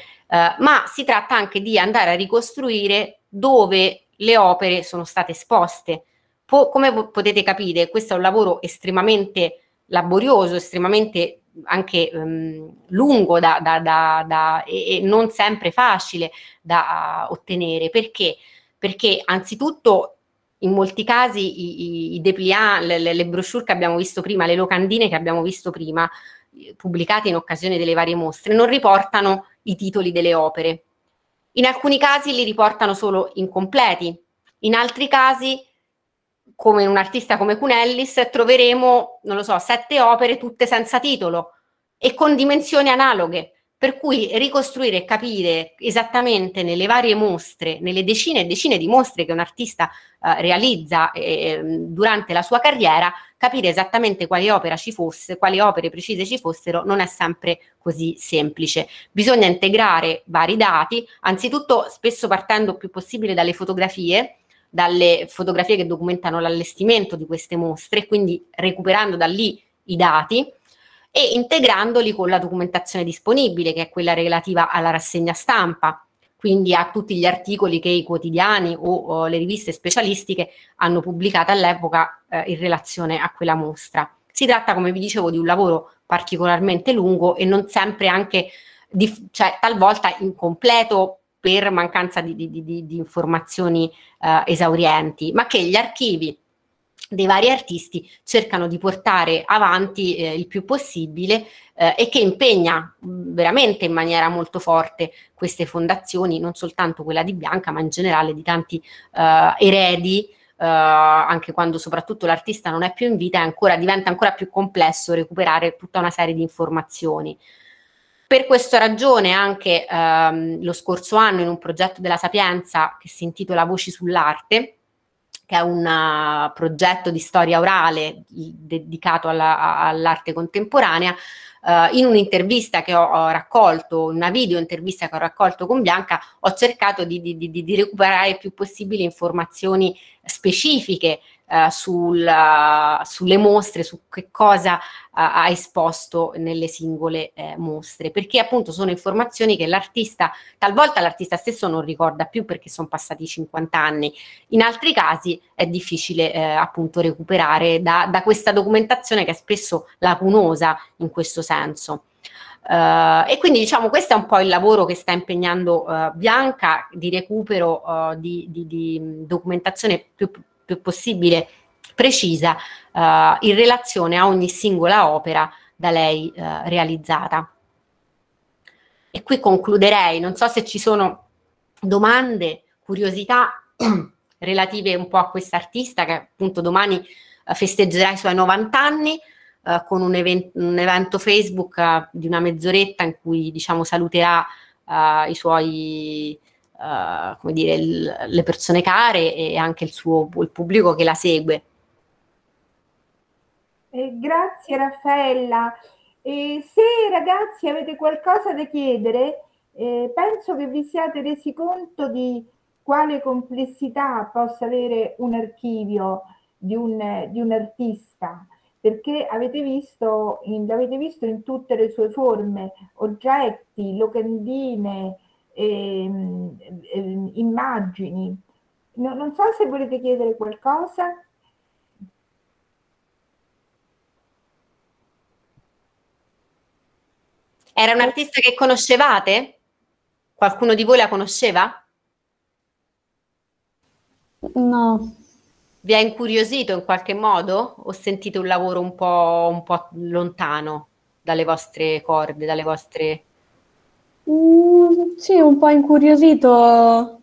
ma si tratta anche di andare a ricostruire dove le opere sono state esposte. Po- come po- potete capire, questo è un lavoro estremamente laborioso, estremamente anche um, lungo da, da, da, e, e, non sempre facile da ottenere. Perché? Perché anzitutto in molti casi i, i, i dépliant, le, le, brochure che abbiamo visto prima, le locandine che abbiamo visto prima, eh, pubblicate in occasione delle varie mostre, non riportano i titoli delle opere. In alcuni casi li riportano solo incompleti, in altri casi, come in un artista come Cunellis, troveremo, non lo so, sette opere tutte senza titolo e con dimensioni analoghe. Per cui ricostruire e capire esattamente nelle varie mostre, nelle decine e decine di mostre che un artista eh, realizza eh, ehm, durante la sua carriera, capire esattamente quale opera ci fosse, quali opere precise ci fossero, non è sempre così semplice. Bisogna integrare vari dati, anzitutto spesso partendo più possibile dalle fotografie, dalle fotografie che documentano l'allestimento di queste mostre, quindi recuperando da lì i dati e integrandoli con la documentazione disponibile, che è quella relativa alla rassegna stampa, quindi a tutti gli articoli che i quotidiani o, o le riviste specialistiche hanno pubblicato all'epoca eh, in relazione a quella mostra. Si tratta, come vi dicevo, di un lavoro particolarmente lungo e non sempre anche, di, cioè talvolta incompleto per mancanza di, di, di informazioni eh, esaurienti, ma che gli archivi dei vari artisti cercano di portare avanti eh, il più possibile eh, e che impegna veramente in maniera molto forte queste fondazioni, non soltanto quella di Bianca, ma in generale di tanti eh, eredi, eh, anche quando soprattutto l'artista non è più in vita, ancora, diventa ancora più complesso recuperare tutta una serie di informazioni. Per questa ragione anche ehm, lo scorso anno in un progetto della Sapienza che si intitola Voci sull'arte, che è un eh, progetto di storia orale dedicato all'arte all contemporanea, Uh, in un'intervista che ho, ho, raccolto, una video intervista che ho raccolto con Bianca, ho cercato di, di, di, di recuperare il più possibile informazioni specifiche eh, sul, uh, sulle mostre, su che cosa uh, ha esposto nelle singole eh, mostre, perché appunto sono informazioni che l'artista, talvolta l'artista stesso non ricorda più perché sono passati 50 anni, in altri casi è difficile eh, appunto recuperare da, da questa documentazione che è spesso lacunosa in questo senso. Uh, e quindi diciamo questo è un po' il lavoro che sta impegnando uh, Bianca di recupero uh, di, di, di, documentazione più, più possibile precisa eh, in relazione a ogni singola opera da lei eh, realizzata. E qui concluderei, non so se ci sono domande, curiosità relative un po' a quest'artista che appunto domani eh, festeggerà i suoi 90 anni eh, con un, event un, evento Facebook eh, di una mezz'oretta in cui diciamo saluterà i suoi eh, come dire, il, le persone care e anche il suo il pubblico che la segue. Eh, grazie Raffaella. E se ragazzi avete qualcosa da chiedere, eh, penso che vi siate resi conto di quale complessità possa avere un archivio di un, di un artista perché avete visto, in, l'avete visto in tutte le sue forme, oggetti, locandine, Ehm, ehm, immagini. No, non so se volete chiedere qualcosa. Era un artista che conoscevate? Qualcuno di voi la conosceva? No. Vi ha incuriosito in qualche modo o sentite un lavoro un po', un po lontano dalle vostre corde, dalle vostre Mm, sì, un po' incuriosito,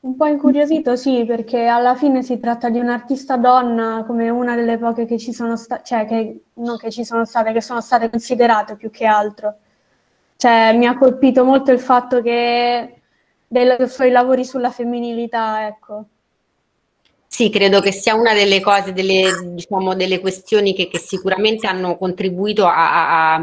un po' incuriosito sì, perché alla fine si tratta di un'artista donna come una delle poche che ci sono state, cioè che non che ci sono state, che sono state considerate più che altro. Cioè, mi ha colpito molto il fatto che dei suoi lavori sulla femminilità, ecco. Sì, credo che sia una delle cose, delle, diciamo, delle questioni che, che sicuramente hanno contribuito a, a,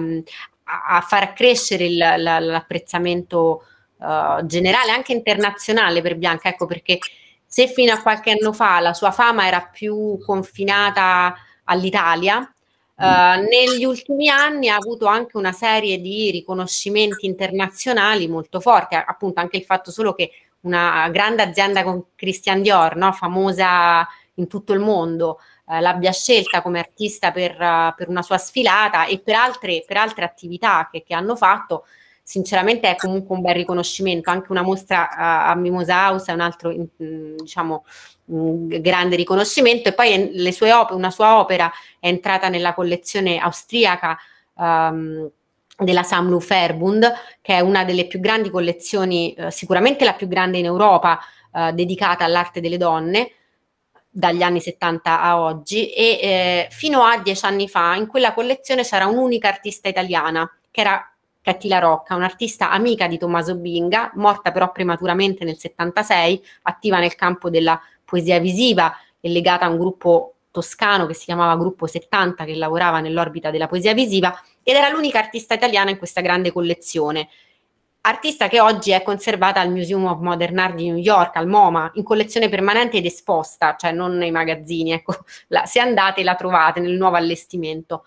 a, far crescere il, la, l'apprezzamento uh, generale, anche internazionale per Bianca, ecco perché se fino a qualche anno fa la sua fama era più confinata all'Italia, Uh, negli ultimi anni ha avuto anche una serie di riconoscimenti internazionali molto forti, appunto anche il fatto solo che una grande azienda con Christian Dior, no, famosa in tutto il mondo, eh, l'abbia scelta come artista per, uh, per, una sua sfilata e per altre, per altre attività che, che, hanno fatto, sinceramente è comunque un bel riconoscimento. Anche una mostra a, a Mimosa House è un altro mh, mm, diciamo, mh, grande riconoscimento. E poi opere, una sua opera è entrata nella collezione austriaca. Um, della Samlu Fairbund, che è una delle più grandi collezioni, eh, sicuramente la più grande in Europa, eh, dedicata all'arte delle donne dagli anni 70 a oggi e eh, fino a dieci anni fa in quella collezione c'era un'unica artista italiana che era Cattila Rocca, un'artista amica di Tommaso Binga, morta però prematuramente nel 76, attiva nel campo della poesia visiva e legata a un gruppo toscano che si chiamava Gruppo 70 che lavorava nell'orbita della poesia visiva ed era l'unica artista italiana in questa grande collezione artista che oggi è conservata al Museum of Modern Art di New York, al MoMA, in collezione permanente ed esposta, cioè non nei magazzini, ecco, la, se andate la trovate nel nuovo allestimento.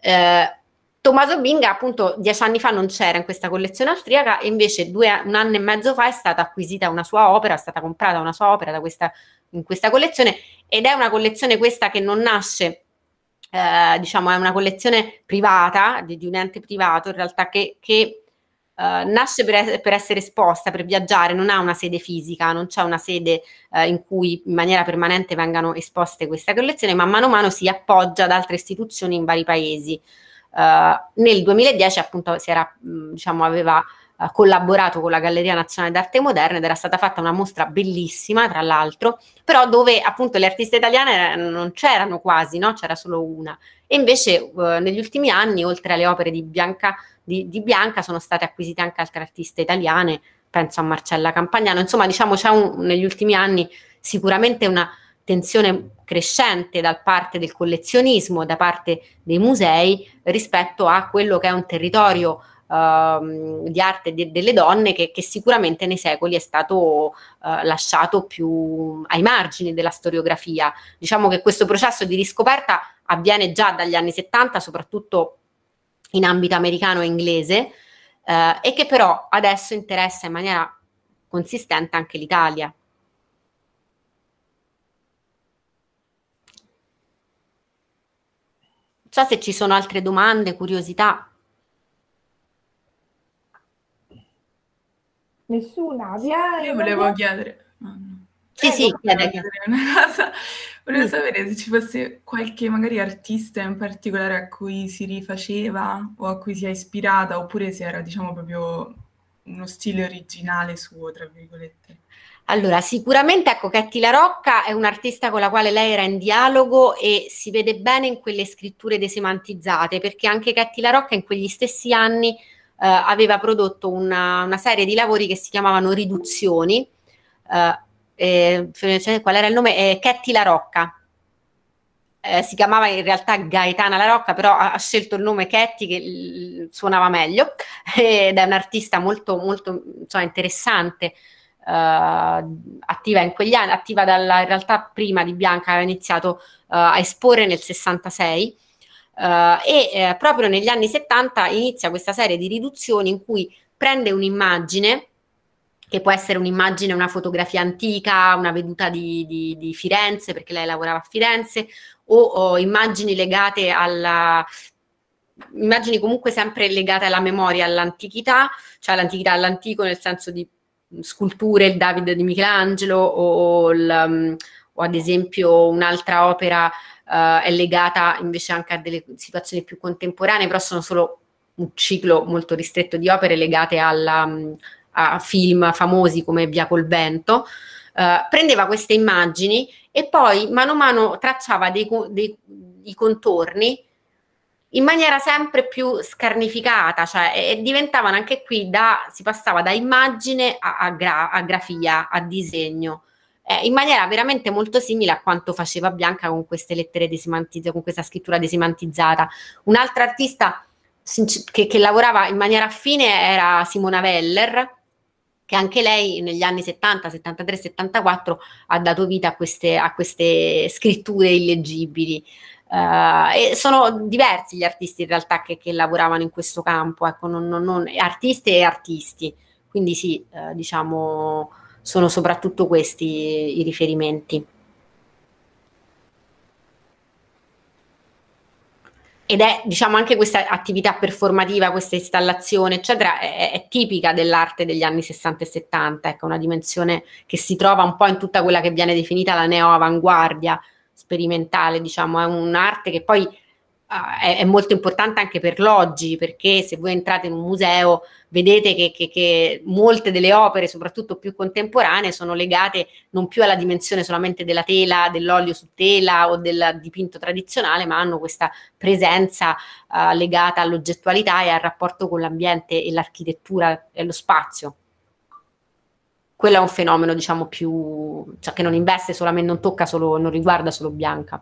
Eh, Tommaso Binga appunto dieci anni fa non c'era in questa collezione austriaca e invece due, un anno e mezzo fa è stata acquisita una sua opera, è stata comprata una sua opera questa, in questa collezione ed è una collezione questa che non nasce eh, diciamo è una collezione privata di, di, un ente privato in realtà che, che eh, nasce per, per, essere esposta, per viaggiare, non ha una sede fisica, non c'è una sede eh, in cui in maniera permanente vengano esposte queste collezioni, ma mano a mano si appoggia ad altre istituzioni in vari paesi. Eh, nel 2010 appunto si era, mm, diciamo, aveva collaborato con la Galleria Nazionale d'Arte Moderna ed era stata fatta una mostra bellissima, tra l'altro, però dove appunto le artiste italiane non c'erano quasi, no? c'era solo una. E invece eh, negli ultimi anni, oltre alle opere di Bianca, di, di Bianca, sono state acquisite anche altre artiste italiane, penso a Marcella Campagnano, insomma diciamo c'è un, negli ultimi anni sicuramente una tensione crescente da parte del collezionismo, da parte dei musei rispetto a quello che è un territorio Ehm, di arte de- delle donne che, che, sicuramente nei secoli è stato eh, lasciato più ai margini della storiografia. Diciamo che questo processo di riscoperta avviene già dagli anni 70, soprattutto in ambito americano e inglese, eh, e che però adesso interessa in maniera consistente anche l'Italia. Non so se ci sono altre domande, curiosità. nessuna via. Io volevo chiedere. Sì, eh, sì, chiede, chiede. Volevo sì. Mm. sapere se ci fosse qualche magari artista in particolare a cui si rifaceva o a cui si è ispirata, oppure se era, diciamo, proprio uno stile originale suo, tra virgolette. Allora, sicuramente ecco Chetti La Rocca è un'artista con la quale lei era in dialogo e si vede bene in quelle scritture desemantizzate, perché anche Chetti La Rocca in quegli stessi anni eh, aveva prodotto una, una, serie di lavori che si chiamavano Riduzioni, eh, eh, qual era il nome? Eh, Chetti La Rocca. Eh, si chiamava in realtà Gaetana La Rocca, però ha, scelto il nome Chetti che suonava meglio ed è un'artista molto, molto cioè, interessante. Uh, attiva in quegli anni, attiva dalla, in realtà prima di Bianca, aveva iniziato uh, a esporre nel 66 eh, e eh, proprio negli anni 70 inizia questa serie di riduzioni in cui prende un'immagine che può essere un'immagine, una fotografia antica, una veduta di, di, di Firenze, perché lei lavorava a Firenze, o, o immagini legate alla, immagini comunque sempre legate alla memoria, all'antichità, cioè all'antichità, all'antico nel senso di mm, sculture, il Davide di Michelangelo o, o, il, mm, o ad esempio un'altra opera uh, è legata invece anche a delle situazioni più contemporanee, però sono solo un ciclo molto ristretto di opere legate alla, mm, a film famosi come Via Colvento. Uh, eh, prendeva queste immagini e poi mano a mano tracciava dei, dei, dei contorni in maniera sempre più scarnificata, cioè e, e diventavano anche qui da, si passava da immagine a, a, gra, a grafia, a disegno eh, in maniera veramente molto simile a quanto faceva Bianca con queste lettere desimantizzate, con questa scrittura desimantizzata. Un'altra artista che, che lavorava in maniera affine era Simona Weller, che anche lei negli anni 70, 73, 74 ha dato vita a queste, a queste scritture illeggibili. Uh, e sono diversi gli artisti in realtà che, che lavoravano in questo campo, ecco, non, non, non, artiste e artisti. Quindi sì, eh, diciamo, sono soprattutto questi i riferimenti. Ed è, diciamo, anche questa attività performativa, questa installazione, eccetera, è, è tipica dell'arte degli anni 60 e 70, ecco, una dimensione che si trova un po' in tutta quella che viene definita la neo-avanguardia sperimentale, diciamo, è un'arte che poi Ah, è, è, molto importante anche per l'oggi, perché se voi entrate in un museo vedete che, che, che, molte delle opere, soprattutto più contemporanee, sono legate non più alla dimensione solamente della tela, dell'olio su tela o del dipinto tradizionale, ma hanno questa presenza uh, legata all'oggettualità e al rapporto con l'ambiente e l'architettura e lo spazio quello è un fenomeno diciamo più cioè che non investe solamente non tocca solo non riguarda solo Bianca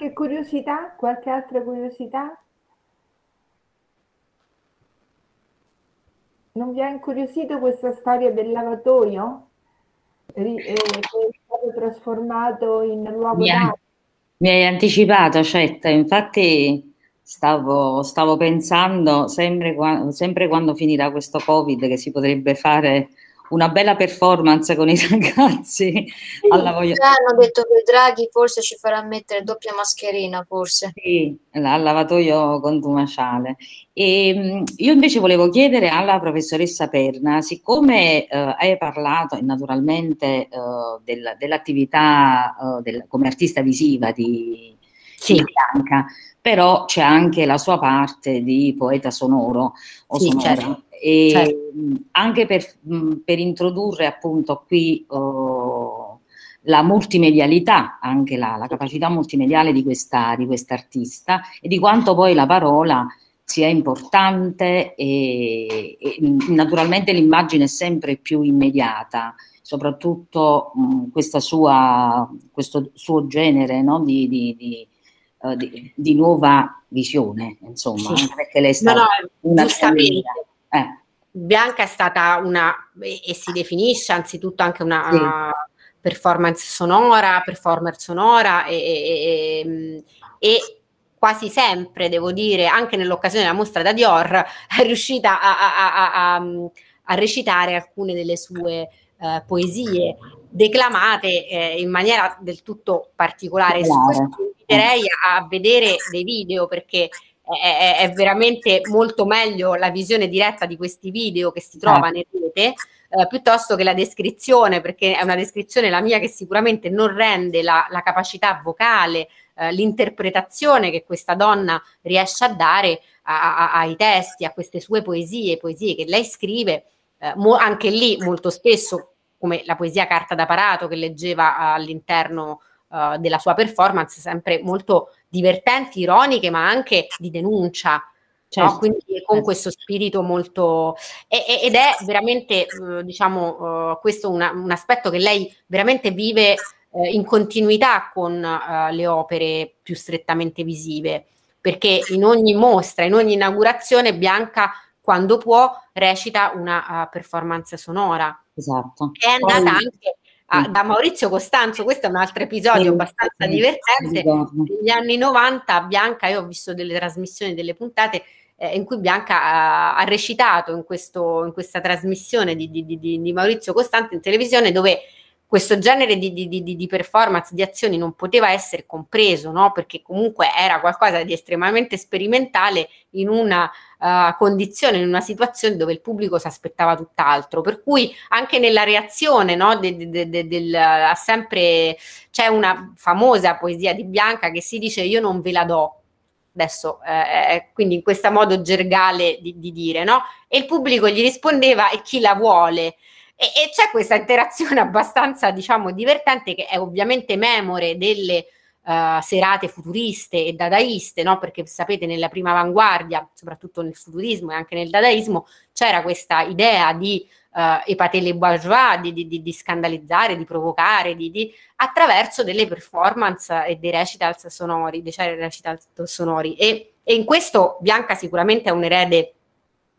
Qualche curiosità? Qualche altra curiosità? Non vi ha incuriosito questa storia del lavatoio? Eh, che è stato trasformato in luogo yeah. d'arte? Mi hai anticipato, Cetta, infatti stavo, stavo pensando sempre, sempre, quando finirà questo Covid che si potrebbe fare una bella performance con i ragazzi alla voglia. Hanno detto che Draghi forse ci farà mettere doppia mascherina, forse. Sì, al lavatoio contumaciale. E ehm, io invece volevo chiedere alla professoressa Perna, siccome eh, hai parlato naturalmente eh, del, dell'attività eh, del, come artista visiva di, sì. di Bianca, però c'è anche la sua parte di poeta sonoro o sì, sonora. Certo. E certo. Mm, anche per, mm, per, introdurre appunto qui oh, la multimedialità, anche la, la, capacità multimediale di, questa, di quest'artista e di quanto poi la parola sia importante e, e mm, naturalmente l'immagine è sempre più immediata, soprattutto mh, sua, questo suo genere no? di, di, di eh, di, di, nuova visione, insomma, sì. perché lei sta no, no, una giustamente. Famiglia. Eh. Bianca è stata una, e si definisce anzitutto anche una sì. performance sonora, performer sonora e, e, ehm, e, quasi sempre, devo dire, anche nell'occasione della mostra da Dior, è riuscita a, a, a, a recitare alcune delle sue eh, poesie declamate eh, in maniera del tutto particolare. Su questo inviterei a vedere dei video perché è, è, veramente molto meglio la visione diretta di questi video che si trovano eh. in rete eh, piuttosto che la descrizione, perché è una descrizione la mia che sicuramente non rende la, la capacità vocale, eh, l'interpretazione che questa donna riesce a dare a, a, ai testi, a queste sue poesie, poesie che lei scrive. Eh, mo, anche lì molto spesso come la poesia Carta da Parato che leggeva all'interno uh, della sua performance sempre molto divertenti, ironiche, ma anche di denuncia. Certo. Quindi con certo. questo spirito molto... E, ed è veramente, uh, diciamo, uh, questo una, un aspetto che lei veramente vive in continuità con le opere più strettamente visive, perché in ogni mostra, in ogni inaugurazione, Bianca quando può recita una uh, performance sonora. Esatto. È andata Poi... anche a, ah, da Maurizio Costanzo. Questo è un altro episodio abbastanza divertente. Negli anni 90 Bianca, io ho visto delle trasmissioni, delle puntate eh, in cui Bianca ha, ha recitato in, questo, in, questa trasmissione di, di, di, di Maurizio Costanzo in televisione dove questo genere di, di, di, di, performance, di azioni non poteva essere compreso, no? perché comunque era qualcosa di estremamente sperimentale in una eh, condizione, in una situazione dove il pubblico si aspettava tutt'altro. Per cui anche nella reazione no, de, de, de, del, ha sempre c'è una famosa poesia di Bianca che si dice io non ve la do. Adesso, eh, eh, eh, quindi in questo modo gergale di, di dire, no? E il pubblico gli rispondeva e chi la vuole. E, e c'è questa interazione abbastanza, diciamo, divertente che è ovviamente memore delle Uh, serate futuriste e dadaiste, no? perché sapete nella prima avanguardia, soprattutto nel futurismo e anche nel dadaismo, c'era questa idea di uh, epatele bourgeois, di, di, di, di, scandalizzare, di provocare, attraverso delle performance e dei recitals sonori, dei cioè recitals sonori. E, e in questo Bianca sicuramente è un erede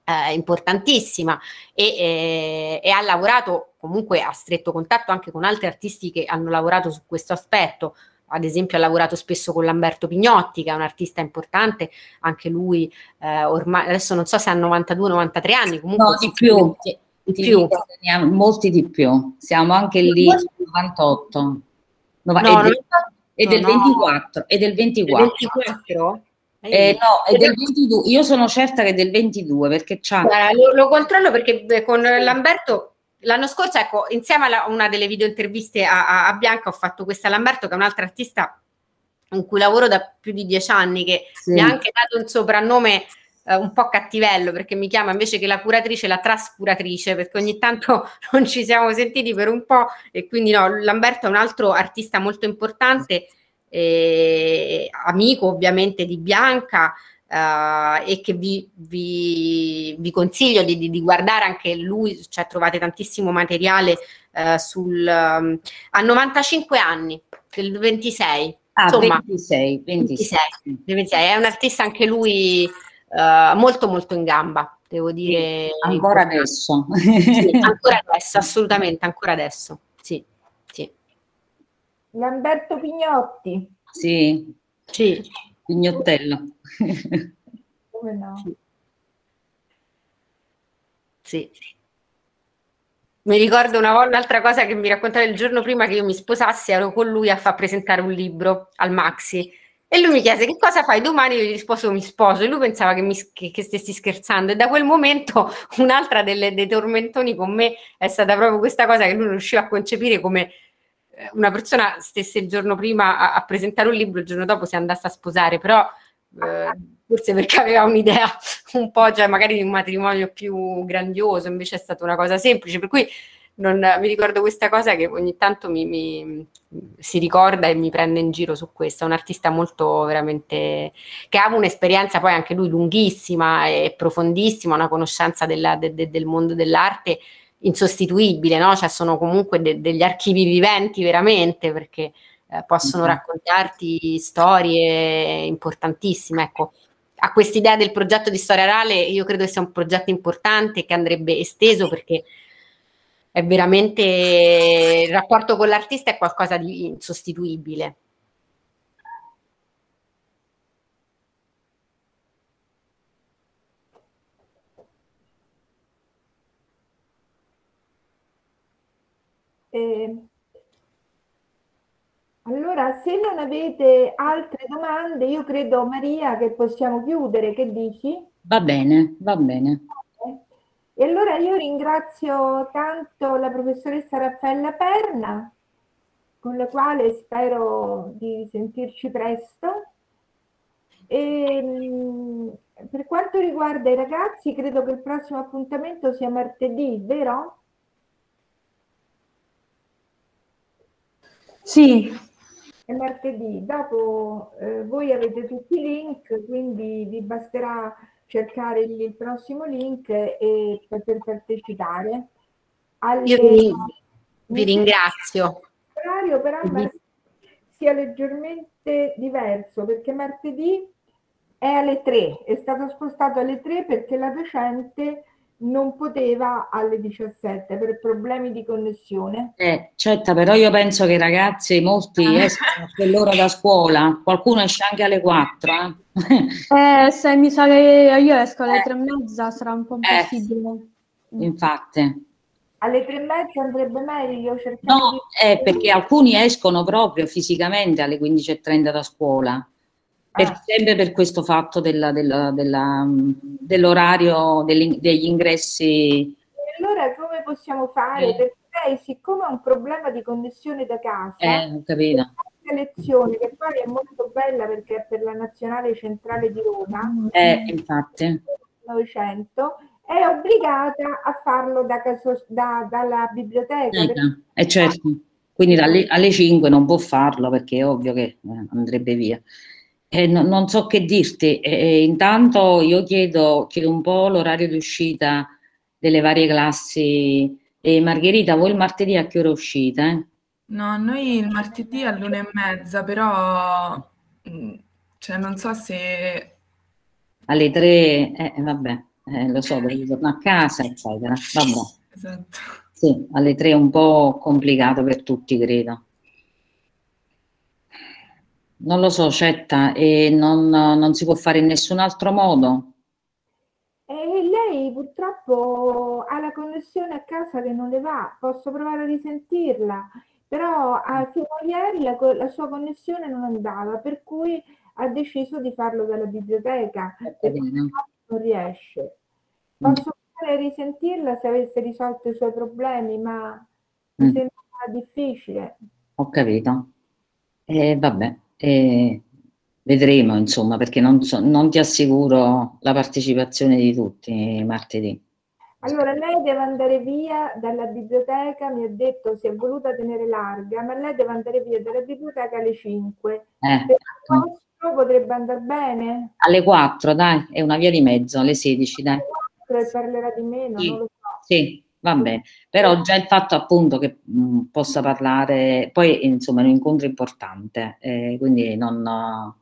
eh, importantissima e, eh, e, ha lavorato comunque a stretto contatto anche con altri artisti che hanno lavorato su questo aspetto, ad esempio ha lavorato spesso con Lamberto Pignotti, che è un artista importante, anche lui eh, ormai, adesso non so se ha 92-93 anni, comunque... No, di più, di, di più. molti di più, siamo anche lì, 98. Nova, no, e, del, no, del no, 24. E del 24? 24? Eh, no, è del 22. Io sono certa che è del 22 perché c'ha. lo, lo controllo perché eh, con Lamberto l'anno scorso, ecco, insieme a una delle video interviste a, a, Bianca ho fatto questa a Lamberto, che è un'altra artista con cui lavoro da più di dieci anni, che sì. mi ha anche dato un soprannome eh, un po' cattivello, perché mi chiama invece che la curatrice la trascuratrice, perché ogni tanto non ci siamo sentiti per un po', e quindi no, Lamberto è un altro artista molto importante, eh, amico ovviamente di Bianca, uh, e che vi, vi, vi consiglio di, di, di, guardare anche lui, cioè trovate tantissimo materiale uh, sul, um, a 95 anni, del 26. Ah, Insomma, 26, 26. 26, 26. È un artista anche lui uh, molto molto in gamba, devo dire. Sì, ancora adesso. Sì, ancora adesso, assolutamente, ancora adesso. Sì, sì. Lamberto Pignotti. Sì. sì. Ignottello. Come no? Sì. Mi ricordo una volta un'altra cosa che mi raccontava il giorno prima che io mi sposassi, ero con lui a far presentare un libro al Maxi. E lui mi chiese che cosa fai domani, io gli risposo mi sposo e lui pensava che, mi, che, che stessi scherzando e da quel momento un'altra delle, dei tormentoni con me è stata proprio questa cosa che lui non riusciva a concepire come una persona stesse il giorno prima a, a, presentare un libro, il giorno dopo si andasse a sposare, però eh, forse perché aveva un'idea un po', cioè magari di un matrimonio più grandioso, invece è stata una cosa semplice, per cui non, mi ricordo questa cosa che ogni tanto mi, mi, si ricorda e mi prende in giro su questo. È un artista molto veramente che ha un'esperienza poi anche lui lunghissima e profondissima, una conoscenza della, de, de, del mondo dell'arte insostituibile, no? cioè sono comunque de- degli archivi viventi veramente perché eh, possono mm-hmm. raccontarti storie importantissime. Ecco, a quest'idea del progetto di storia orale io credo che sia un progetto importante che andrebbe esteso perché è veramente il rapporto con l'artista è qualcosa di insostituibile. Eh, allora, se non avete altre domande, io credo Maria che possiamo chiudere, che dici? Va bene, va bene. E allora io ringrazio tanto la professoressa Raffaella Perna, con la quale spero di sentirci presto. E, ehm, per quanto riguarda i ragazzi, credo che il prossimo appuntamento sia martedì, vero? Sì. È martedì, dopo eh, voi avete tutti i link, quindi vi basterà cercare il prossimo link e, per, per partecipare. Alle... Io vi, vi ringrazio. L'orario però mar- sia leggermente diverso perché martedì è alle 3, è stato spostato alle 3 perché la docente non poteva alle 17 per problemi di connessione. Eh, certo, però io penso che i ragazzi, molti escono eh, quell'ora da scuola, qualcuno esce anche alle 4. Eh. eh se mi sa che io esco alle eh. tre e mezza sarà un po' eh. impossibile. Infatti. Alle tre e mezza andrebbe meglio cercare No, di... Eh, perché alcuni escono proprio fisicamente alle 15.30 da scuola. Per, ah. Sempre per questo fatto della, della, della, mm, dell'orario degli, degli ingressi. E allora come possiamo fare? Eh. Perché lei, siccome ha un problema di connessione da casa, eh, capito. questa lezione, che poi è molto bella perché è per la Nazionale Centrale di Roma, eh, infatti. 900, è obbligata a farlo da caso, da, dalla biblioteca. Eh, eh certo. Quindi dalle, alle 5 non può farlo perché è ovvio che eh, andrebbe via. Eh, no, non so che dirti, eh, intanto io chiedo, chiedo, un po' l'orario di uscita delle varie classi. Margherita, voi il martedì a che ora uscite? No, noi il martedì all'una e mezza, però mm, cioè, non so se... Alle tre, eh, eh, vabbè, eh, lo so, devi tornare a casa, eccetera. Vabbè. Esatto. Sì, alle tre è un po' complicato per tutti, credo. Non lo so, Cetta, e non, non si può fare in nessun altro modo? E lei purtroppo ha la connessione a casa che non le va, posso provare a risentirla, però fino a mm. ieri la, la, sua connessione non andava, per cui ha deciso di farlo dalla biblioteca, perché non riesce. Mm. Posso provare a risentirla se avesse risolto i suoi problemi, ma mi mm. sembra difficile. Ho capito. E eh, vabbè. E vedremo, insomma, perché non, so, non ti assicuro la partecipazione di tutti martedì. Allora, lei deve andare via dalla biblioteca, mi ha detto, si è voluta tenere larga, ma lei deve andare via dalla biblioteca alle 5. Eh. Per agosto potrebbe andare bene? Alle 4, dai, è una via di mezzo, alle 16, dai. e parlerà di meno, sì. non lo so. Sì, Va bene, però già il fatto appunto che mh, mhmm, possa parlare, poi insomma è un incontro importante, eh, quindi non no,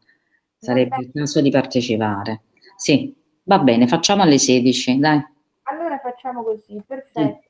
sarebbe il caso di partecipare. Sì, va bene, facciamo alle 16, dai. Allora facciamo così, perfetto. Sì.